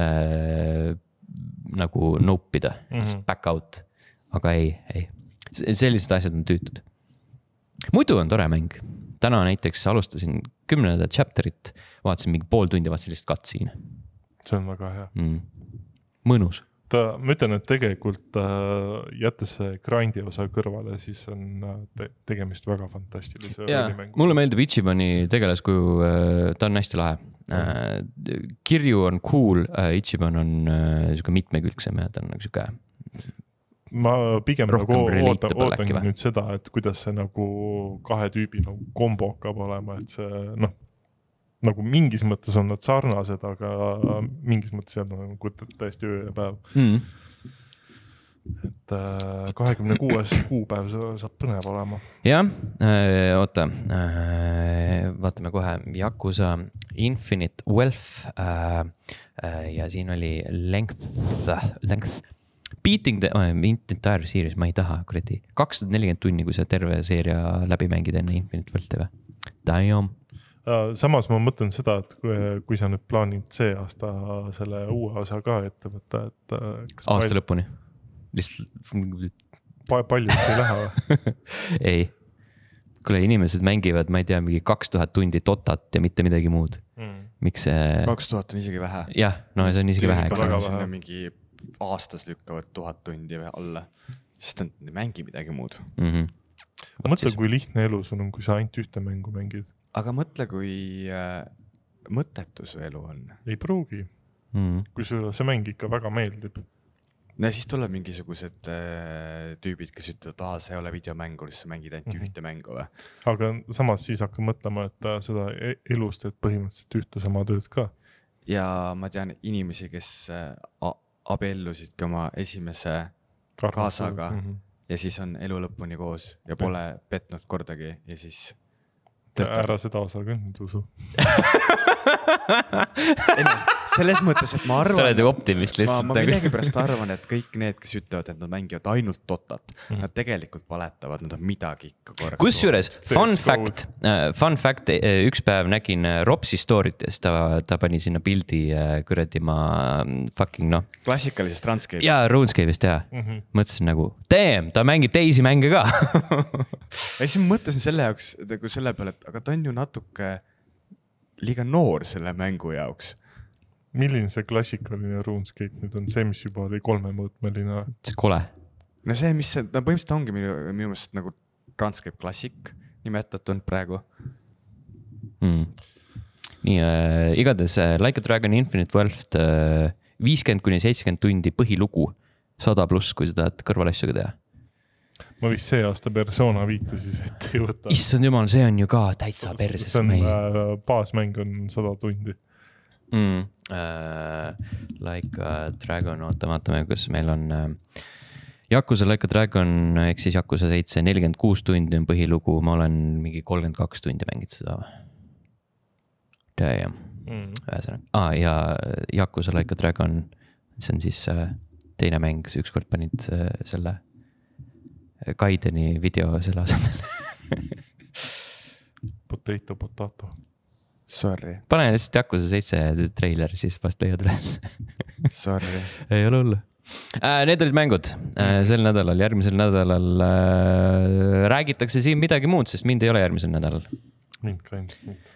S1: äh, nagu nope ida mm, -hmm. back out. aga ei, ei, sellised asjad on tüütud. muidu on tore mäng, täna näiteks alustasin kümnendat chapter'it, vaatasin mingi pool tundi, vaatasin lihtsalt cutscene'e. see on väga hea mm.. mõnus
S2: Äh, ma ütlen, et tegelikult äh, jättes see grind'i osa kõrvale, siis on äh, te tegemist väga fantastilise rollimänguga.
S1: mulle meeldib Ichibani tegelaskuju, ta on hästi lahe. kirju on cool, Ichiban on sihuke mitmekülgsem ja ta on nagu sihuke
S2: ma pigem nagu Rohkem nagu ootan, ootangi nüüd seda, et kuidas see nagu kahe tüübi nagu kombo hakkab olema, et see noh nagu mingis mõttes on nad sarnased, aga mingis mõttes jääb nagu täiesti öö ja päev mm. -hmm. et äh, kahekümne kuues kuupäev saab põnev olema.
S1: jah, äh, oota, äh, vaatame kohe, Yakuza Infinite Wealth äh, ja siin oli length, length. Beating the äh, entire series, ma ei taha, kuradi, kakssada nelikümmend tunni, kui sa terve seeria läbi mängid enne Infinite Wealth'i või? Damn
S2: samas ma mõtlen seda, et kui, kui sa nüüd plaanid see aasta selle uue osa ka ette võtta, et. Äh, aasta palju... lõpuni,
S1: lihtsalt
S2: pa. paljud ei lähe või
S1: ei, kuule, inimesed mängivad, ma ei tea, mingi kaks tuhat tundi Dotat ja mitte midagi muud mm.. miks
S3: see. kaks tuhat on isegi vähe. jah, no see on isegi Tüüb vähe, eks ole. mingi aastas lükkavad tuhat tundi alla, sest nad ei mängi midagi muud
S2: mm. -hmm. mõtle, kui lihtne elu sul on, kui sa ainult ühte mängu mängid
S3: aga mõtle, kui äh, mõttetu su elu on.
S2: ei pruugi mm.,
S3: kui sulle see mäng ikka väga meeldib. no siis tuleb mingisugused äh, tüübid, kes ütlevad, aa, see ei ole videomäng, kuidas sa mängid ainult mm -hmm. ühte mängu
S2: või. aga samas siis hakka mõtlema, et äh, seda e-, elus teed põhimõtteliselt ühte sama tööd ka.
S3: ja ma tean inimesi, kes äh, abiellusidki oma esimese Karnasel. kaasaga mm. -hmm ja siis on elu lõpuni koos ja pole petnud kordagi ja siis ära
S2: seda osa ka nüüd
S3: usu selles mõttes, et ma arvan. sa oled ju optimist lihtsalt. ma, ma millegipärast arvan, et kõik need, kes ütlevad, et nad mängivad ainult totat mm, -hmm. nad tegelikult valetavad, nad on midagi ikka
S1: korraga. kusjuures äh, fun fact, fun e, fact, e, üks päev nägin äh, Ropsi story tes, ta, ta pani sinna pildi äh, kuradi ma mm, fucking noh.
S3: klassikalisest Runescape'ist. jaa,
S1: Runescape'ist jaa mm, -hmm. mõtlesin nagu damn, ta mängib teisi mänge ka ja siis ma
S3: mõtlesin selle jaoks nagu selle peale, et aga ta on ju natuke liiga noor selle mängu
S2: jaoks milline see klassikaline RuneScape nüüd on, see, mis juba oli kolmemõõtmeline?
S1: see kole.
S3: no see, mis see, no põhimõtteliselt ongi minu, minu meelest nagu RuneScape Classic nimetatud praegu
S1: mm.. nii äh,, igatahes äh, Like a Dragon Infinite Wealth äh, viiskümmend äh, kuni seitsekümmend tundi põhilugu, sada pluss, kui sa tahad kõrvalasju ka teha
S2: ma vist see aasta persona viite siis ette ei võta.
S1: issand jumal, see on ju ka täitsa perses. see on, äh,
S2: baasmäng on sada tundi
S1: mm äh, Like a Dragon, oota, vaatame, kus meil on äh,. Yakuza Like a Dragon ehk siis Yakuza seitse, nelikümmend kuus tundi on põhilugu, ma olen mingi kolmkümmend kaks tundi mänginud seda või? Damn
S2: mm., ühesõnaga
S1: ah,, ja Yakuza Like a Dragon, see on siis äh, teine mäng, sa ükskord panid äh, selle äh, Kaideni video selle asemel
S2: Potato, potato Sorry.
S1: pane lihtsalt Yakuza seitse treiler, siis vast leiad üles Sorry. ei ole hullu. Äh, need olid mängud äh, sel nädalal, järgmisel nädalal äh, räägitakse siin midagi muud, sest mind ei ole järgmisel nädalal. mind ka ilmselt.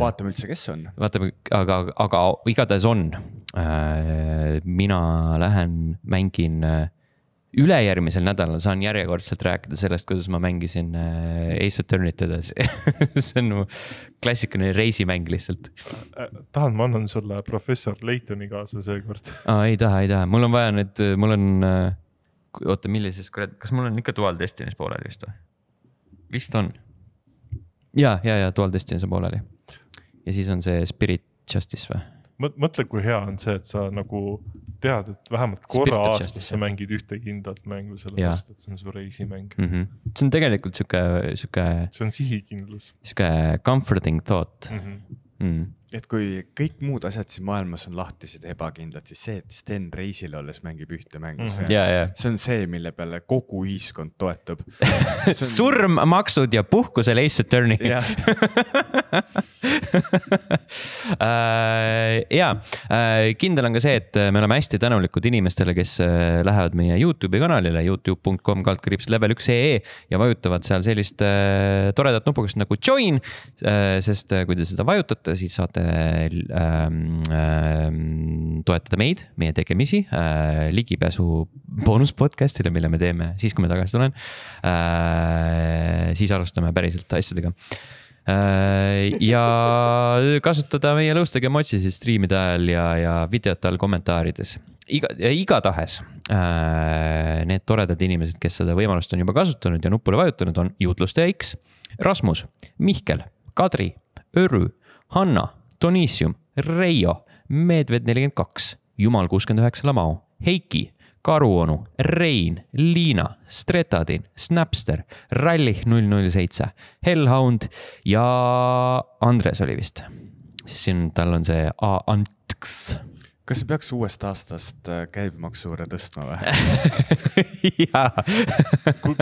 S1: vaatame üldse, kes on. vaatame, aga, aga igatahes on. mina lähen mängin ülejärgmisel nädalal saan järjekordselt rääkida sellest, kuidas ma mängisin äh, Ace Attorney't edasi see on mu klassikaline reisimäng lihtsalt. Äh,
S2: äh, tahad, ma annan sulle professor Leitoni kaasa seekord?
S1: aa, ei taha, ei taha, mul on vaja nüüd, mul on, oota, millises, kurat, kas mul on ikka Dual Destiny's pooleli vist või? vist on. ja, ja, ja Dual Destiny's on pooleli. ja siis on see Spirit Justice või?
S2: mõtle, kui hea on see, et sa nagu tead, et vähemalt korra Spirit aastas sa mängid ühte kindlat mängu, sellepärast et see on su reisimäng mm.
S1: -hmm. see on tegelikult sihuke, sihuke. see on sihikindlus. sihuke comforting thought mm. -hmm. Mm. et
S3: kui kõik muud asjad siin maailmas on lahtised ja ebakindlad, siis see, et Sten reisil olles mängib ühte
S1: mängu mm., see, yeah, yeah.
S3: see on see, mille peale kogu ühiskond toetub on...
S1: surm, maksud ja puhkusel Ace Attorney Äh, ja äh, kindel on ka see, et me oleme hästi tänulikud inimestele, kes äh, lähevad meie Youtube'i kanalile, Youtube.com kaldkriips level üks ee ja vajutavad seal sellist toredat nupukest nagu join. sest kui te seda vajutate, siis saate ähm, ähm, toetada meid, meie tegemisi, ligipääsu boonus podcast'ile, mille me teeme siis, kui ma tagasi tulen. siis alustame päriselt asjadega Äh, ja kasutada meie Lõustage Motsi siis striimide ajal ja, ja videote all kommentaarides. iga, igatahes äh, need toredad inimesed, kes seda võimalust on juba kasutanud ja nupule vajutanud, on jutlustaja X, Rasmus, Mihkel, Kadri, Örü, Hanna, Donissium, Reio, Medved42, Jumal69 Lamao, Heiki Karuonu, Rein, Liina, Stretadin, Snapster, Rallih null null seitse, Hellhound ja Andres oli vist. siis siin tal on see A
S3: Antks. kas ei peaks uuest aastast äh, käibemaksumäära tõstma
S2: või jaa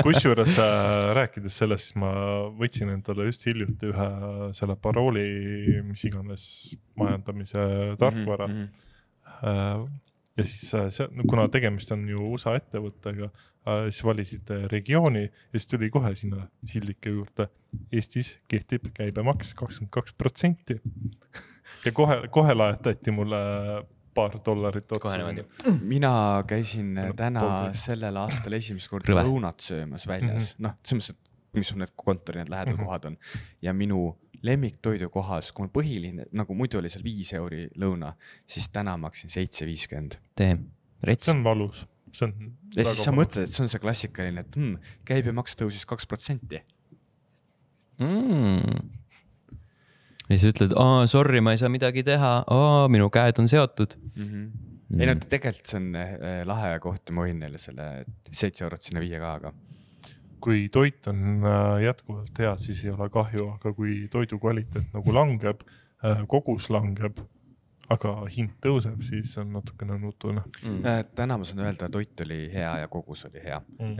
S2: kusjuures äh, rääkides sellest, siis ma võtsin endale just hiljuti ühe selle parooli, mis iganes majandamise mhm, tarkvara mm. -hmm ja siis äh, see, kuna tegemist on ju USA ettevõttega, äh, siis valisid äh, regiooni ja siis tuli kohe sinna sildike juurde. Eestis kehtib käibemaks kakskümmend kaks protsenti. ja kohe, kohe laetati mulle paar dollarit otsa. mina käisin
S3: no, täna poldi. sellel aastal esimest korda Rõve. lõunat söömas väljas mm -hmm., noh, selles mõttes, et mis on need kontori, need lähedal mm -hmm. kohad on ja minu lemmiktoidukohas, kui mul põhiline, nagu muidu oli seal viis euri lõuna, siis täna maksin seitse viiskümmend. tee, rets. see on valus, see on. ja siis sa valus. mõtled, et see on see klassikaline, et mm, käibemaks tõusis kaks protsenti
S1: mm.. ja siis ütled, aa, sorry, ma ei saa midagi teha, aa, minu käed on seotud mm. -hmm. Mm. ei no
S3: tegelikult see on eh, lahe koht,
S2: ma võin neile selle seitse eurot sinna viia ka, aga kui toit on äh, jätkuvalt hea, siis ei ole kahju, aga kui toidu kvaliteet nagu langeb, äh, kogus langeb, aga hind tõuseb, siis on natukene nutune mm.. Äh, tänamus on öelda,
S3: toit oli hea ja kogus oli hea mm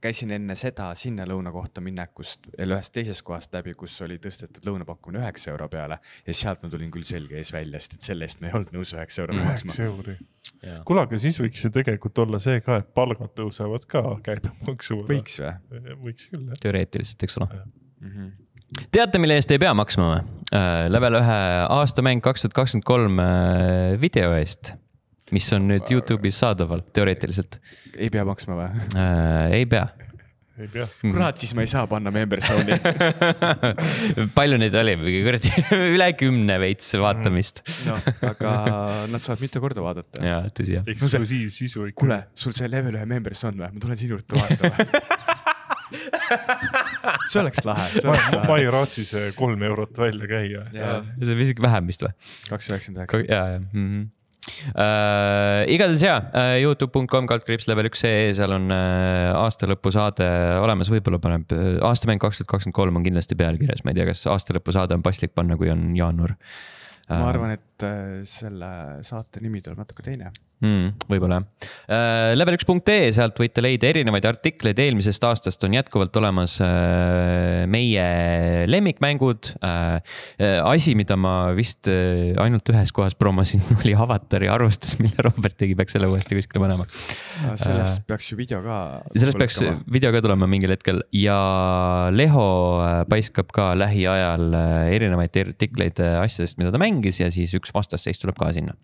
S3: käisin enne seda sinna lõunakohta minekust veel ühest teisest kohast läbi, kus oli tõstetud lõunapakkumine üheksa euro peale ja sealt ma tulin küll selge ees välja, sest et selle eest ma ei olnud nõus üheksa euro maksma. üheksa euri. kuule,
S2: aga siis võiks ju tegelikult olla see ka, et palgad tõusevad ka käibemaksu. võiks või? võiks küll jah.
S1: teoreetiliselt, eks ole. Mm -hmm. teate, mille eest ei pea maksma või? Äh, Level ühe aastamäng kaks tuhat kakskümmend kolm äh, video eest mis on nüüd Youtube'is saadaval teoreetiliselt. ei pea maksma või äh,? ei pea. kurat, siis ma ei saa panna member sound'i palju neid oli, kuradi üle kümne veits mm. vaatamist noh,
S3: aga nad saavad mitu korda vaadata.
S1: jaa, tõsi jah.
S3: eksklusiivsisu ikka. kuule, sul see level ühe member sound või? ma tulen sinu juurde vaatama
S1: see oleks
S2: lahe. ma, ma ei
S1: raatsi see eh, kolm eurot välja käia. see on isegi vähem vist või? kaks üheksakümmend üheksa. ja, ja mm. -hmm äh,. igatahes jaa äh,, Youtube.com kaldkriips level üks ee, seal on äh, aasta lõpu saade olemas, võib-olla paneb äh,, aastamäng kaks tuhat kakskümmend kolm on kindlasti pealkirjas, ma ei tea, kas aasta lõpu saade on paslik panna, kui on jaanuar äh,. ma arvan,
S3: et äh, selle saate nimi tuleb natuke teine
S1: mm,. võib-olla jah uh,. Äh, Level1.ee, sealt võite leida erinevaid artikleid eelmisest aastast on jätkuvalt olemas uh, meie lemmikmängud uh,. asi, mida ma vist uh, ainult ühes kohas promosin, oli avatari arvustus, mille Robert tegi, peaks selle uuesti kuskile panema uh,. sellest uh, peaks ju video ka. sellest peaks video ka tulema mingil hetkel ja Leho paiskab ka lähiajal erinevaid artikleid asjadest, mida ta mängis ja siis üks vastasseis tuleb ka sinna.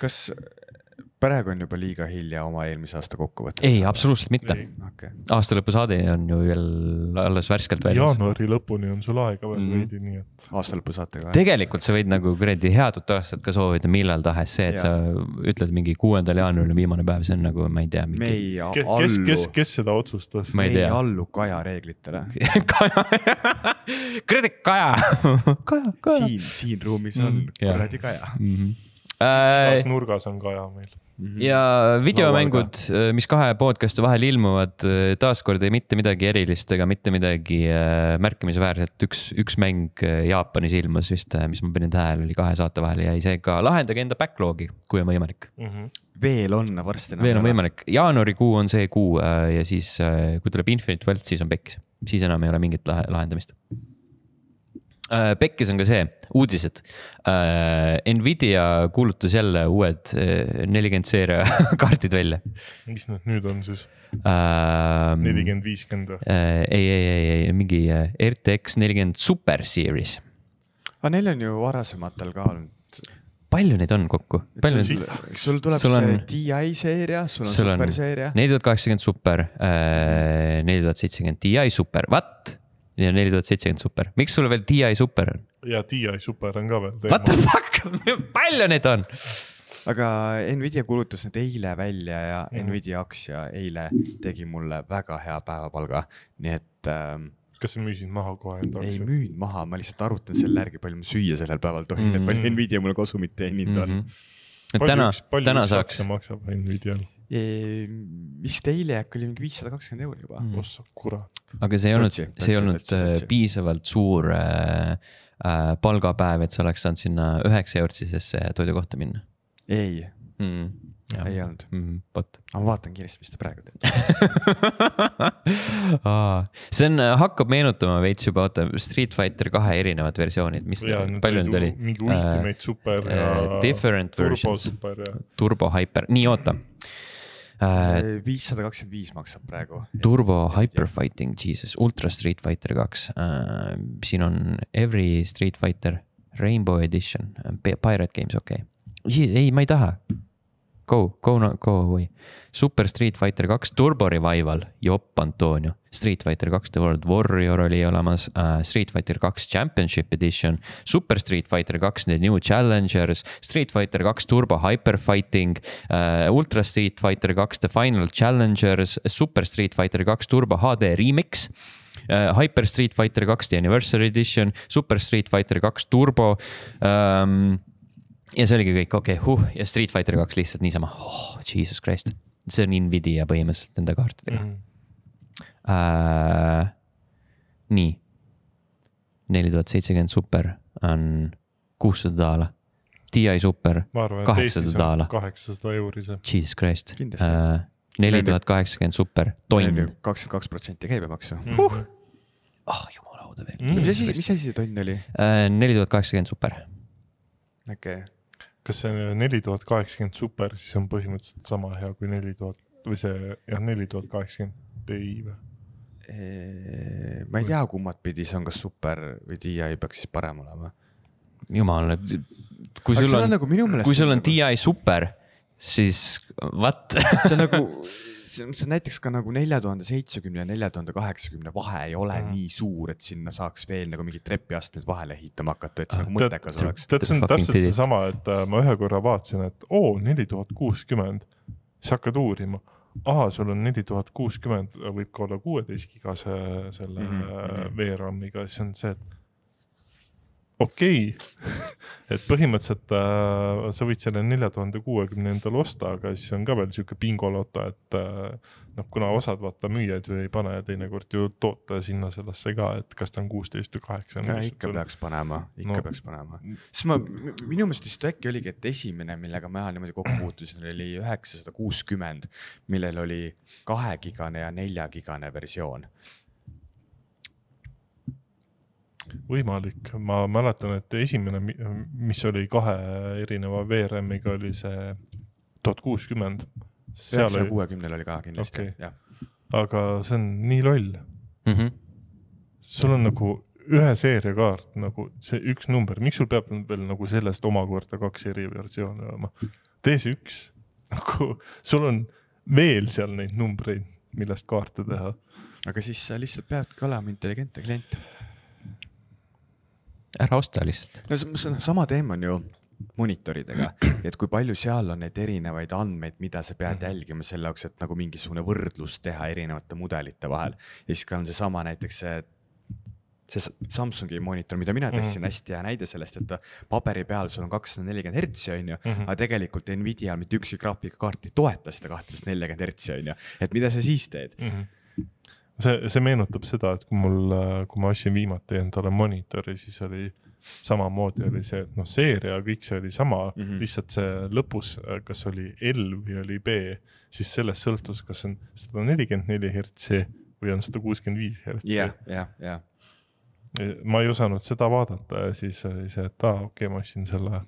S3: kas praegu on juba liiga hilja oma eelmise aasta kokkuvõtet?
S2: ei, absoluutselt mitte.
S3: Okay.
S1: aastalõpusaade on ju veel alles värskelt väljas. jaanuari
S2: lõpuni on sul aega veel mm. veidi, nii et. aastalõpusaatega. tegelikult
S1: sa võid nagu kuradi head uut aastat ka soovida millal tahes, see, et ja. sa ütled mingi kuuendal jaanuaril on viimane päev, see on nagu, ma ei tea mingi.... me ei allu. kes, kes,
S2: kes seda otsustas? me ei allu Kaja
S3: reeglitele kaja kuradi Kaja Kaja, Kaja. siin, siin
S1: ruumis on mm, kuradi
S2: Kaja mm. -hmm. Äh... taas nurgas on Kaja meil Mhm. ja
S1: videomängud, äh, mis kahe podcast'i vahel ilmuvad, äh, taaskord ei mitte midagi erilist ega mitte midagi äh, märkimisväärset. üks, üks mäng Jaapanis ilmus vist, mis ma panin tähele, oli kahe saate vahele jäi, seega lahendage enda backlog'i, kui on võimalik mm. -hmm. veel on varsti. veel on võimalik, jaanuarikuu on see kuu ja siis, kui tuleb Infinite Wealth, siis on pekkis, siis enam ei ole mingit lahendamist Äh, pekkis on ka see, uudised. Äh, Nvidia kuulutas jälle uued äh, nelikümmend seeria kaardid välja.
S2: mis need nüüd on siis?
S1: Ähm, nelikümmend, viiskümmend või? ei, ei, ei, ei mingi RTX nelikümmend super series.
S3: aga neil on ju varasematel ka olnud
S1: palju neid on kokku? palju neid? sul tuleb sul on... see
S3: DI
S2: seeria, sul on sul super on... seeria.
S1: neli tuhat kaheksakümmend super äh,, neli tuhat seitsekümmend DI super, vat ja neli tuhat seitsekümmend super, miks sul veel DI super on?
S2: ja DI super on
S3: ka veel. What the fuck, palju neid on? aga Nvidia kuulutas need eile välja ja mm. Nvidia aktsia eile tegi mulle väga hea päevapalga, nii et ähm,. kas sa müüsid maha kohe enda aktsiaid? ei müünud maha, ma lihtsalt arvutan selle järgi, palju ma süüa sellel päeval tohin mm, -hmm. et palju mhm. Nvidia mulle kasumit teeninud mm -hmm. on. täna, täna saaks. maksab Nvidial vist ehm, eile äkki oli mingi viissada kakskümmend euri juba mm.. ossa kurat. aga see ei olnud, see ei olnud
S1: äh, piisavalt suur äh, äh, palgapäev, et sa oleks saanud sinna üheksa eurtsisesse toidukohta minna?
S3: ei mm. Ja. ei olnud
S1: mm,. vot.
S3: ma vaatan kiiresti, mis
S1: ta praegu teeb see on, hakkab meenutama veits juba, oota, Street Fighter kahe erinevad versioonid, mis, palju neid oli? mingi Ultimate uh, Super ja. Different versions. Turbo Hyper, nii oota uh,. Äh,
S3: äh, viissada kakskümmend viis maksab praegu.
S1: Turbo Hyperfighting, Jesus, Ultra Street Fighter kaks uh,. siin on Every Street Fighter, Rainbow Edition, Pirate Games, okei okay.. ei, ma ei taha, Go, go no,, go away. Super Street Fighter kaks Turbo Revival, jopp Antonio. Street Fighter kaks The World Warrior oli olemas uh,, Street Fighter kaks Championship Edition, Super Street Fighter kaks The New Challengers, Street Fighter kaks Turbo Hyper Fighting uh,, Ultra Street Fighter kaks The Final Challengers, Super Street Fighter kaks Turbo HD Remix uh,. Hyper Street Fighter kaks The Anniversary Edition, Super Street Fighter kaks Turbo um, ja see oligi kõik, okei okay,, huh ja Street Fighter kaks lihtsalt niisama oh,, jesus christ, see on Nvidia põhimõtteliselt nende kaartidega mm. -hmm.. Uh, nii, neli tuhat seitsekümmend super on kuussada daala, DI super kaheksasada daala. kaheksasada euri see. Jesus christ, äh, neli tuhat kaheksakümmend super, tonn.
S3: kakskümmend kaks protsenti käibemaksu mm. -hmm.
S2: Huh. Oh, jumala auda veel mm. -hmm.. mis asi, mis asi see tonn oli?
S1: Äh, neli tuhat kaheksakümmend super.
S2: okei okay kas see äh, neli tuhat kaheksakümmend super siis on põhimõtteliselt sama hea kui neli tuhat või see jah, neli tuhat kaheksakümmend Ti või? ma ei
S3: tea, kummat pidi see on, kas super või DI peaks siis parem olema. jumal,
S1: nagu kui sul on, on, nagu kui sul on DI super, siis what see
S3: on nagu see on näiteks ka nagu nelja tuhande seitsmekümne ja nelja tuhande kaheksakümne vahe ei ole mm. nii suur, et sinna saaks veel nagu mingid trepiastmed vahele ehitama hakata, et see ah, nagu mõttekas oleks. tead, see on täpselt seesama,
S2: et äh, ma ühe korra vaatasin, et oo, neli tuhat kuuskümmend, siis hakkad uurima ahah, sul on neli tuhat kuuskümmend, võib ka olla kuueteist gigase selle mm -hmm. VRAM-iga, siis on see, et okei okay. et põhimõtteliselt äh, sa võid selle nelja tuhande kuuekümne endale osta, aga siis on ka veel sihuke bingoloto, et äh, noh, kuna osad vaata müüjad ju ei pane teinekord ju toote sinna sellesse ka, et kas ta on kuusteist või kaheksa. ja ikka on... peaks panema, ikka no. peaks panema.
S3: siis ma, minu meelest vist äkki oligi, et esimene, millega mina niimoodi kokku puutusin, oli üheksasada kuuskümmend, millel oli kahekigane ja neljakigane versioon
S2: võimalik, ma mäletan, et esimene, mis oli kahe erineva VRM-iga, oli see tuhat kuuskümmend. üheksasaja kuuekümnel oli ka kindlasti okay., jah. aga see on nii loll mm. -hmm. sul on nagu ühe seeria kaart nagu see üks number, miks sul peab veel nagu sellest omakorda kaks eri versiooni olema? tee see üks, nagu sul on veel seal neid numbreid, millest kaarte teha. aga siis sa lihtsalt peadki olema intelligentne klient
S1: ära osta lihtsalt.
S2: no
S3: sama teema on ju monitoridega, et kui palju seal on neid erinevaid andmeid, mida sa pead mhm. jälgima selle jaoks, et nagu mingisugune võrdlus teha erinevate mudelite vahel. ja siis ka on seesama näiteks see see Samsungi monitor, mida mina tõstsin mm, -hmm. hästi hea näide sellest, et paberi peal sul on kakssada nelikümmend hertsi, onju, mhm. aga tegelikult Nvidia mitte ükski graafikakaart ei toeta
S2: seda kahtesada nelikümmend hertsi, onju, et mida sa siis teed mm? -hmm see, see meenutab seda, et kui mul, kui ma ostsin viimati endale monitori, siis oli samamoodi oli see, et noh, seeria, kõik see oli sama mm, -hmm. lihtsalt see lõpus, kas oli L või oli B, siis sellest sõltus, kas on sada nelikümmend neli hertsi või on sada kuuskümmend viis hertsi. jah, jah, jah. ma ei osanud seda vaadata ja siis oli see, et aa ah,, okei okay,, ma ostsin selle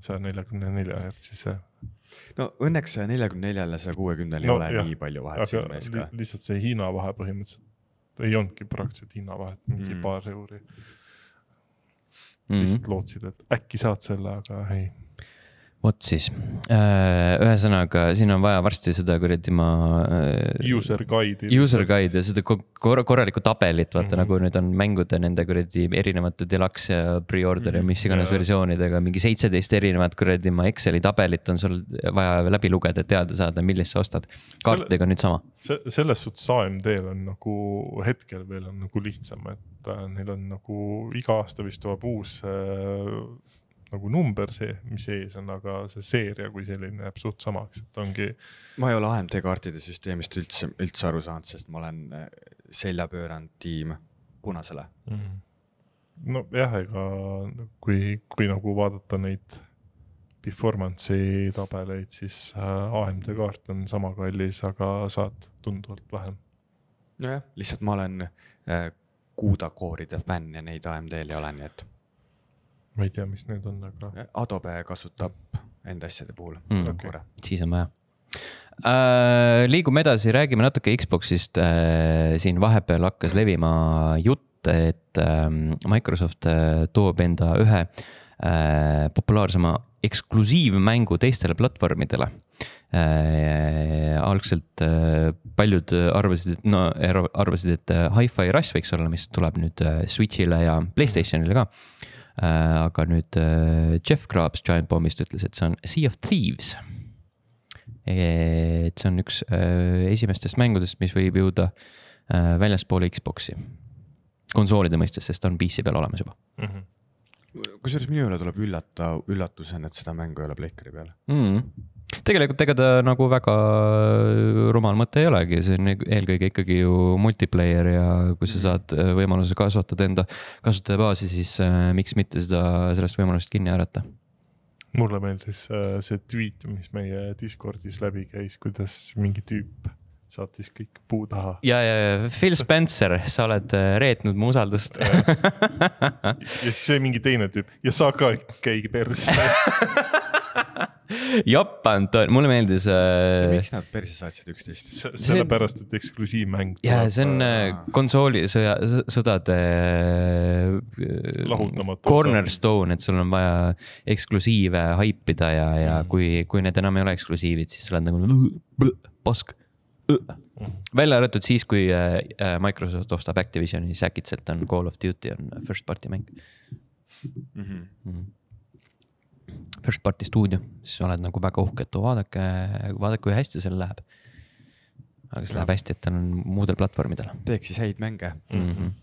S2: saja neljakümne nelja hertsise
S3: no õnneks saja neljakümne neljale, saja kuuekümnele ei ole jah. nii palju vahet sinu mees ka.
S2: lihtsalt see Hiina vahe põhimõtteliselt ei olnudki praktiliselt Hiina vahet, mingi mm. paar euri mm. -hmm. lihtsalt lootsid, et äkki saad selle, aga ei
S1: vot siis, äh, ühesõnaga siin on vaja varsti seda kuradi ma. Äh, User guide'i. User guide'i ja seda kor korralikku tabelit vaata mm -hmm. nagu nüüd on mängude nende kuradi erinevate deluxe ja pre-order ja mm -hmm. mis iganes yeah. versioonidega mingi seitseteist erinevat kuradi ma Exceli tabelit on sul vaja läbi lugeda, et teada saada, millist sa ostad. kaartidega on nüüd sama.
S2: selles suhtes AMD-l on nagu hetkel veel on nagu lihtsam, et äh, neil on nagu iga aasta vist tuleb uus nagu number see, mis ees on, aga see seeria kui selline jääb suht samaks, et ongi.
S3: ma ei ole AMD kaartide süsteemist üldse, üldse aru saanud, sest ma olen äh, selja pööranud
S2: tiim punasele mm. -hmm. nojah, ega kui, kui nagu vaadata neid performance'i tabeleid, siis äh, AMD kaart on sama kallis, aga saad tunduvalt vähem. nojah, lihtsalt ma olen
S3: CUDA äh, core'ide fänn ja neid AMD-l ei ole, nii et
S2: ma ei tea, mis need on, aga. Äh,
S3: Adobe kasutab enda asjade puhul mm,. Okay.
S1: siis on vaja äh,. liigume edasi, räägime natuke Xbox'ist äh,. siin vahepeal hakkas levima jutt, et äh, Microsoft äh, toob enda ühe äh, populaarsema eksklusiivmängu teistele platvormidele äh,. algselt äh, paljud arvasid, et no arvasid, et äh, Hi-Fi Rush võiks olla, mis tuleb nüüd äh, Switch'ile ja Playstationile ka äh, Äh, aga nüüd äh, Jeff Grubbs Giant Bombist ütles, et see on Sea of Thieves. et see on üks äh, esimestest mängudest, mis võib jõuda väljaspoole Xbox'i. konsoolide mõistes, sest ta on PC peal olemas juba
S3: mm -hmm.. kusjuures minule tuleb üllata, üllatusena, et seda mängu ei ole pleikri peal
S1: mm. -hmm tegelikult ega ta nagu väga äh, rumal mõte ei olegi, see on eelkõige ikkagi ju multiplayer ja kui sa mhm. saad äh, võimaluse kasvatada enda kasutajabaasi, siis äh, miks mitte seda, sellest võimalusest kinni haarata.
S2: mulle meeldis äh, see tweet, mis meie Discordis läbi käis, kuidas mingi tüüp saatis kõik puu taha. ja,
S1: ja, ja Phil Spencer, sa oled äh,
S2: reetnud mu usaldust
S1: ja
S2: siis oli mingi teine tüüp ja sa ka käi persse
S1: Jaapan, mulle meeldis äh....
S2: miks nad perse saatsid üksteist? sellepärast, et eksklusiivmäng. ja
S1: see on äh, äh konsoolisõja, sõdade äh,. Cornerstone, et sul on vaja eksklusiive hype ida ja, ja mm. kui, kui need enam ei ole eksklusiivid, siis sa oled nagu pask. välja arvatud siis, kui äh, äh Microsoft ostab Activisioni, siis äkitselt on Call of Duty on first party mäng mm. -hmm. Mm -hmm first party stuudio, siis oled nagu väga uhke, et oo vaadake, vaadake, kui hästi seal läheb. aga siis läheb hästi, et ta on muudel platvormidel.
S3: teeks siis häid mänge
S1: mm. -hmm.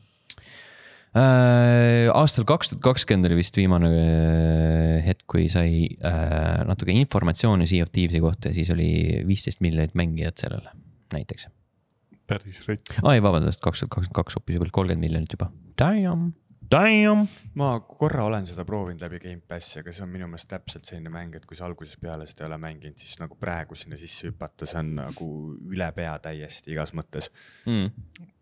S1: Äh, aastal kaks tuhat kakskümmend oli vist viimane äh, hetk, kui sai äh, natuke informatsiooni Sea of Thieves'i kohta ja siis oli viisteist miljonit mängijat sellele, näiteks.
S2: päris rõõm. aa
S1: ei, vabandust, kaks tuhat kakskümmend kaks hoopis juba kolmkümmend miljonit juba, damn
S3: Damn. ma korra olen seda proovinud läbi Gamepassi, aga see on minu meelest täpselt selline mäng, et kui sa algusest peale seda ei ole mänginud, siis nagu praegu sinna sisse hüpata, see on nagu üle pea täiesti igas mõttes
S2: mm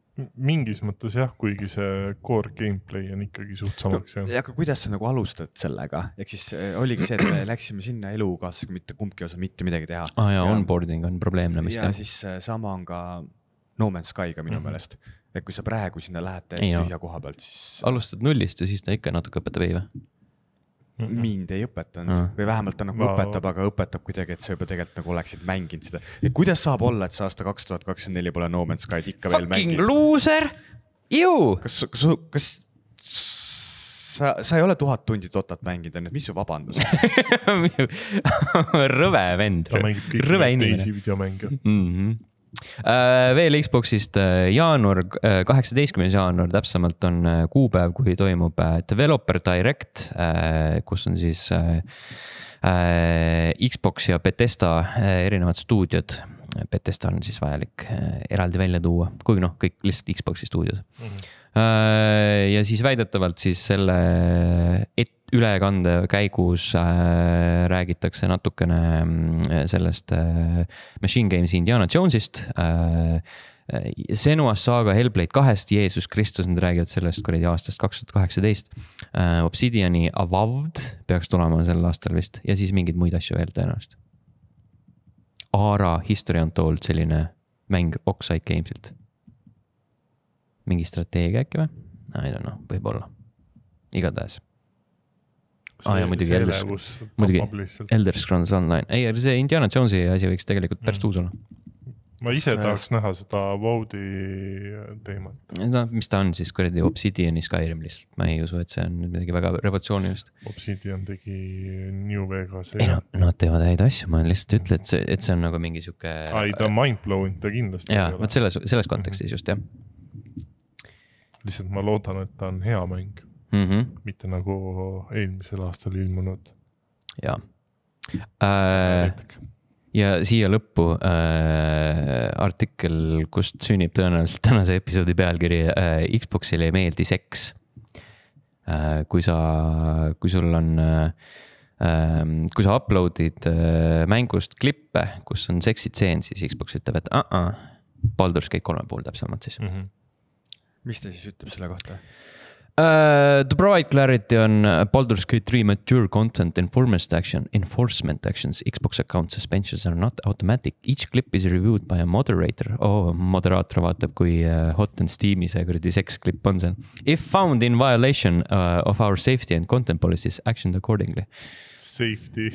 S3: mingis mõttes jah, kuigi see core gameplay on ikkagi suht samaks no, jäänud. aga kuidas sa nagu alustad sellega, ehk siis eh, oligi see, et me läksime sinna elukaasse, mitte kumbki ei osanud mitte midagi teha. aa ah, jaa ja,,
S1: onboarding on probleemne vist jah. ja
S3: siis eh, sama on ka No Man's Sky'ga minu mm -hmm. meelest et kui sa praegu sinna lähed täiesti no. tühja koha pealt, siis.
S1: alustad nullist ja siis ta ikka natuke õpetab ei või?
S3: mind ei õpetanud ah. või vähemalt ta nagu wow. õpetab, aga õpetab kuidagi, et sa juba tegelikult nagu oleksid mänginud seda. et kuidas saab olla, et sa aasta kaks tuhat kakskümmend neli pole No Man's Sky'd ikka Fucking veel mänginud? Fucking loser, you. kas, kas, kas sa, sa ei ole tuhat tundi totat mänginud, onju, mis su vabandus
S1: on rõve vend, rõve inimene. teisi videomänge mm. -hmm Äh, veel Xbox'ist äh, jaanuar, äh, kaheksateistkümnes jaanuar täpsemalt on kuupäev, kui toimub developer direct, kus on siis Xbox ja Betesta erinevad stuudiod. Betesta on siis vajalik eraldi välja tuua, kui noh, kõik lihtsalt Xbox'i stuudiod mm. -hmm. ja siis väidetavalt siis selle ette ülekande käigus äh, räägitakse natukene mm, sellest äh, Machine Games'i Indiana Jones'ist äh,. Senuas saaga Hellblade kahest, Jeesus Kristus, nad räägivad sellest kuradi aastast kaks tuhat kaheksateist. Äh, Obsidiani Avowed peaks tulema sel aastal vist ja siis mingeid muid asju veel tõenäoliselt. Aara History Untold, selline mäng Oxide Gamesilt. mingi strateegia äkki või? I don't know, võib-olla, igatahes aa ah, jaa, muidugi, Elder, muidugi, Elder Scrolls Online, ei, see Indiana Jonesi asi võiks tegelikult mm. päris uus olla.
S2: ma ise see... tahaks näha seda Woudi teemat. no mis
S1: ta on siis kuradi Obsidiani Skyrim lihtsalt, ma ei usu, et see on midagi väga revolutsioonilist.
S2: Obsidian tegi New Vegase. ei no,
S1: nad teevad häid asju, ma lihtsalt ei ütle, et see, et see on nagu mingi sihuke.
S2: ei, ta on mindblowing, ta kindlasti. jaa, vot
S1: selles, selles mhm. kontekstis mm -hmm. just jah
S2: lihtsalt ma loodan, et ta on hea mäng mm, -hmm. mitte nagu eelmisel aastal ilmunud.
S1: ja äh,, ja siia lõppu äh, artikkel, kust sünnib tõenäoliselt tänase episoodi pealkiri äh,, Xbox'ile ei meeldi seks äh,. kui sa, kui sul on äh, ähm, kui sa upload'id äh, mängust klippe, kus on seksitseen, siis Xbox ütleb, et uh-uh, Baldur's Gate kolme puhul täpsemalt siis mm. -hmm.
S3: mis ta siis ütleb selle kohta?
S1: Uh, to provide clarity on uh, Baldur's Gate 3 mature content enforcement action, enforcement actions, Xbox account suspensions are not automatic. Each clip is reviewed by a moderator. oo oh,, moderaator vaatab, kui uh, hot on Steam'i see kuradi seks klipp on seal. If found in violation uh, of our safety and content policies, actioned accordingly.
S2: Safety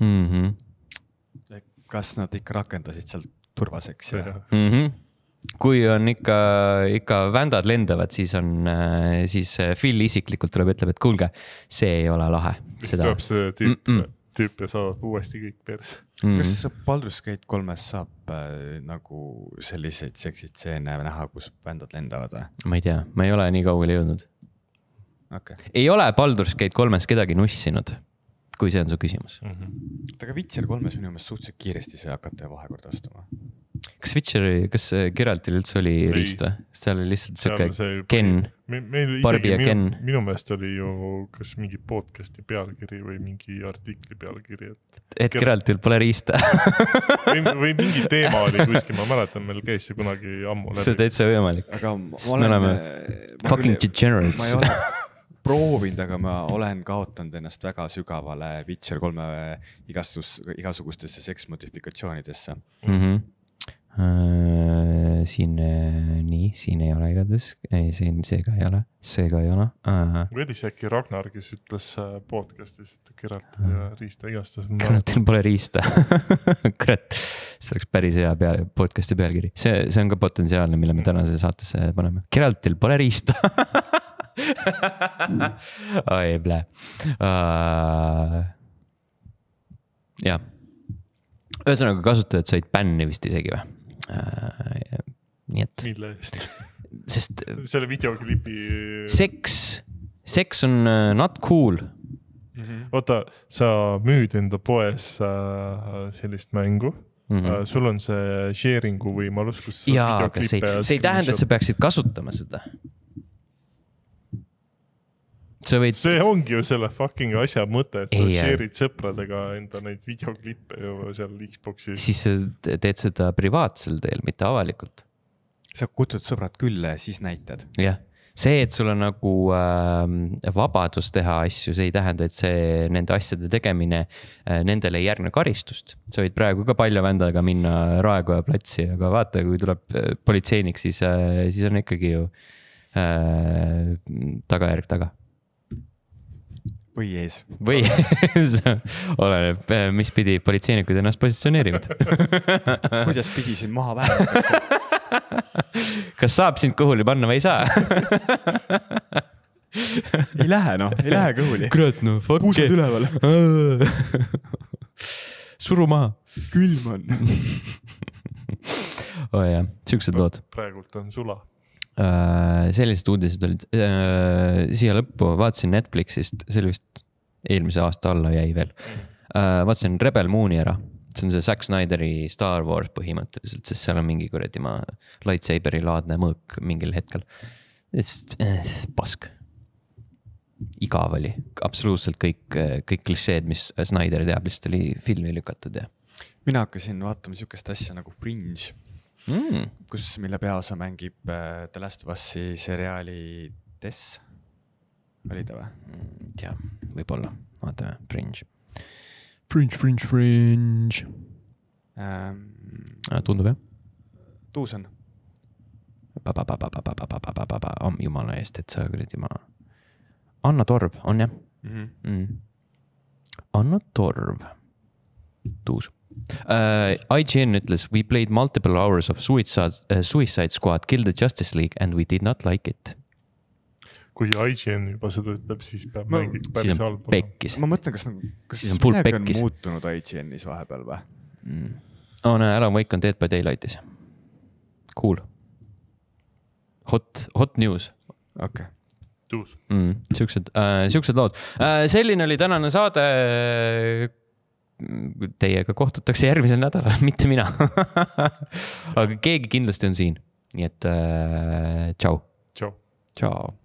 S2: mm. -hmm. kas nad
S3: ikka rakendasid seal turvaseksi
S1: või? kui on ikka, ikka vändad lendavad, siis on, äh, siis äh, Phil isiklikult tuleb, ütleb, et kuulge, see ei ole lahe. siis Seda... tuleb see tüüp mm, -mm.
S2: tüüp ja saab uuesti kõik perse mm. -mm. kas Baldur's
S3: Gate kolmes saab äh, nagu selliseid seksitseene näha, kus vändad lendavad või?
S1: ma ei tea, ma ei ole nii kaugele jõudnud okay.. ei ole Baldur's Gate kolmes kedagi nussinud kui see on su küsimus mm.
S3: -hmm. aga Witcher kolmes minu meelest suhteliselt kiiresti sai hakata
S2: vahekorda astuma
S1: kas Witcheri, kas äh, Geraltil üldse oli riist või? sest tal oli lihtsalt sihuke Ken, Barbi ja Ken.
S2: minu meelest oli ju kas mingi podcast'i pealkiri või mingi artikli pealkiri, et. et Geraltil
S1: pole riista või, või mingi teema oli kuskil, ma
S2: mäletan, meil käis see kunagi ammu läbi. see on täitsa võimalik. aga ma olen. me oleme äh, fucking degenerates. ma ei ole proovinud, aga ma olen kaotanud
S3: ennast väga sügavale Witcher kolme igastus, igasugustesse seksmodifikatsioonidesse
S1: mm. -hmm Äh, siin äh, nii, siin ei ole igatahes, siin seega ei ole, seega ei ole.
S2: või oli see äkki Ragnar, kes ütles äh, podcast'is, et Geraltil ei ole riista, igastahes. Geraltil
S1: pole riista kurat, see oleks päris hea pea, podcast'i pealkiri, see, see on ka potentsiaalne, mille me tänase saatesse paneme, Geraltil pole riista oi, plää uh,. jah, ühesõnaga kasutajad said bänni vist isegi või? Äh,
S2: nii et. mille eest? sest äh, selle videoklipi. seks, seks on äh, not cool mm. -hmm. oota, sa müüd enda poes sellist mängu Mm -hmm. sul on see sharing'u võimalus, kus. jaa, aga see, see ei tähenda, et sa
S1: peaksid kasutama
S2: seda sa võid. see ongi ju selle fucking asja mõte, et sa share'id sõpradega enda neid videoklippe ju seal Xbox'is. siis
S3: sa
S1: teed seda privaatsel teel, mitte avalikult.
S3: sa kutsud sõbrad külla ja siis näitad.
S1: jah, see, et sul on nagu äh, vabadus teha asju, see ei tähenda, et see nende asjade tegemine äh,, nendele ei järgne karistust. sa võid praegu ka palja vändaga minna Raekoja platsi, aga vaata, kui tuleb äh, politseinik, siis äh,, siis on ikkagi ju äh, tagajärg taga või ees. või ees oleneb, eh, mis pidi politseinikud ennast positsioneerivad kuidas pidi sind maha vähendatakse? kas saab sind kõhuli panna või ei saa ei lähe noh, ei lähe kõhuli. kurat noh, fuck. puusad üleval suru maha. külm on. oo oh, jah, siuksed lood. praegult on sula Äh, sellised uudised olid, äh, siia lõppu vaatasin Netflixist, see oli vist eelmise aasta alla jäi veel. Äh, vaatasin Rebel Mooni ära, see on see Zack Snyderi Star Wars põhimõtteliselt, sest seal on mingi kuradi ma lightsaberi laadne mõõk mingil hetkel. Eh, pask, igav oli, absoluutselt kõik, kõik klišeed, mis Snyder teab, lihtsalt oli filmi lükatud ja.
S3: mina hakkasin vaatama sihukest asja nagu Fringe mm., kus, mille peaosa mängib äh, The Last of Us'i seriaali Tess. oli ta või mm,? ei tea, võib-olla,
S1: vaatame, Fringe. Fringe, Fringe, Fringe ähm,. tundub jah? Tuuson. jumala eest, et sa kuradi ma. Anna Torv on jah mm? -hmm. Mm. Anna Torv, Tuus Uh, äh, IGN ütles, we played multiple hours of suicide uh,, suicide squad, kill the justice league and we did not like it.
S2: kui IGN juba seda ütleb, siis peab ma, mängima päris halb olema.
S3: ma mõtlen, kas, nagu- kas siis midagi pekkis. on
S2: muutunud IGN-is vahepeal või mm.?
S1: oo oh, näe, Alan Wake on Dead by Daylightis. Cool. Hot, hot news. okei okay tuus mm,. siuksed äh,, siuksed lood äh,. selline oli tänane saade teiega kohtutakse järgmisel nädalal, mitte mina aga keegi kindlasti on siin, nii et äh, tšau. tšau. tšau.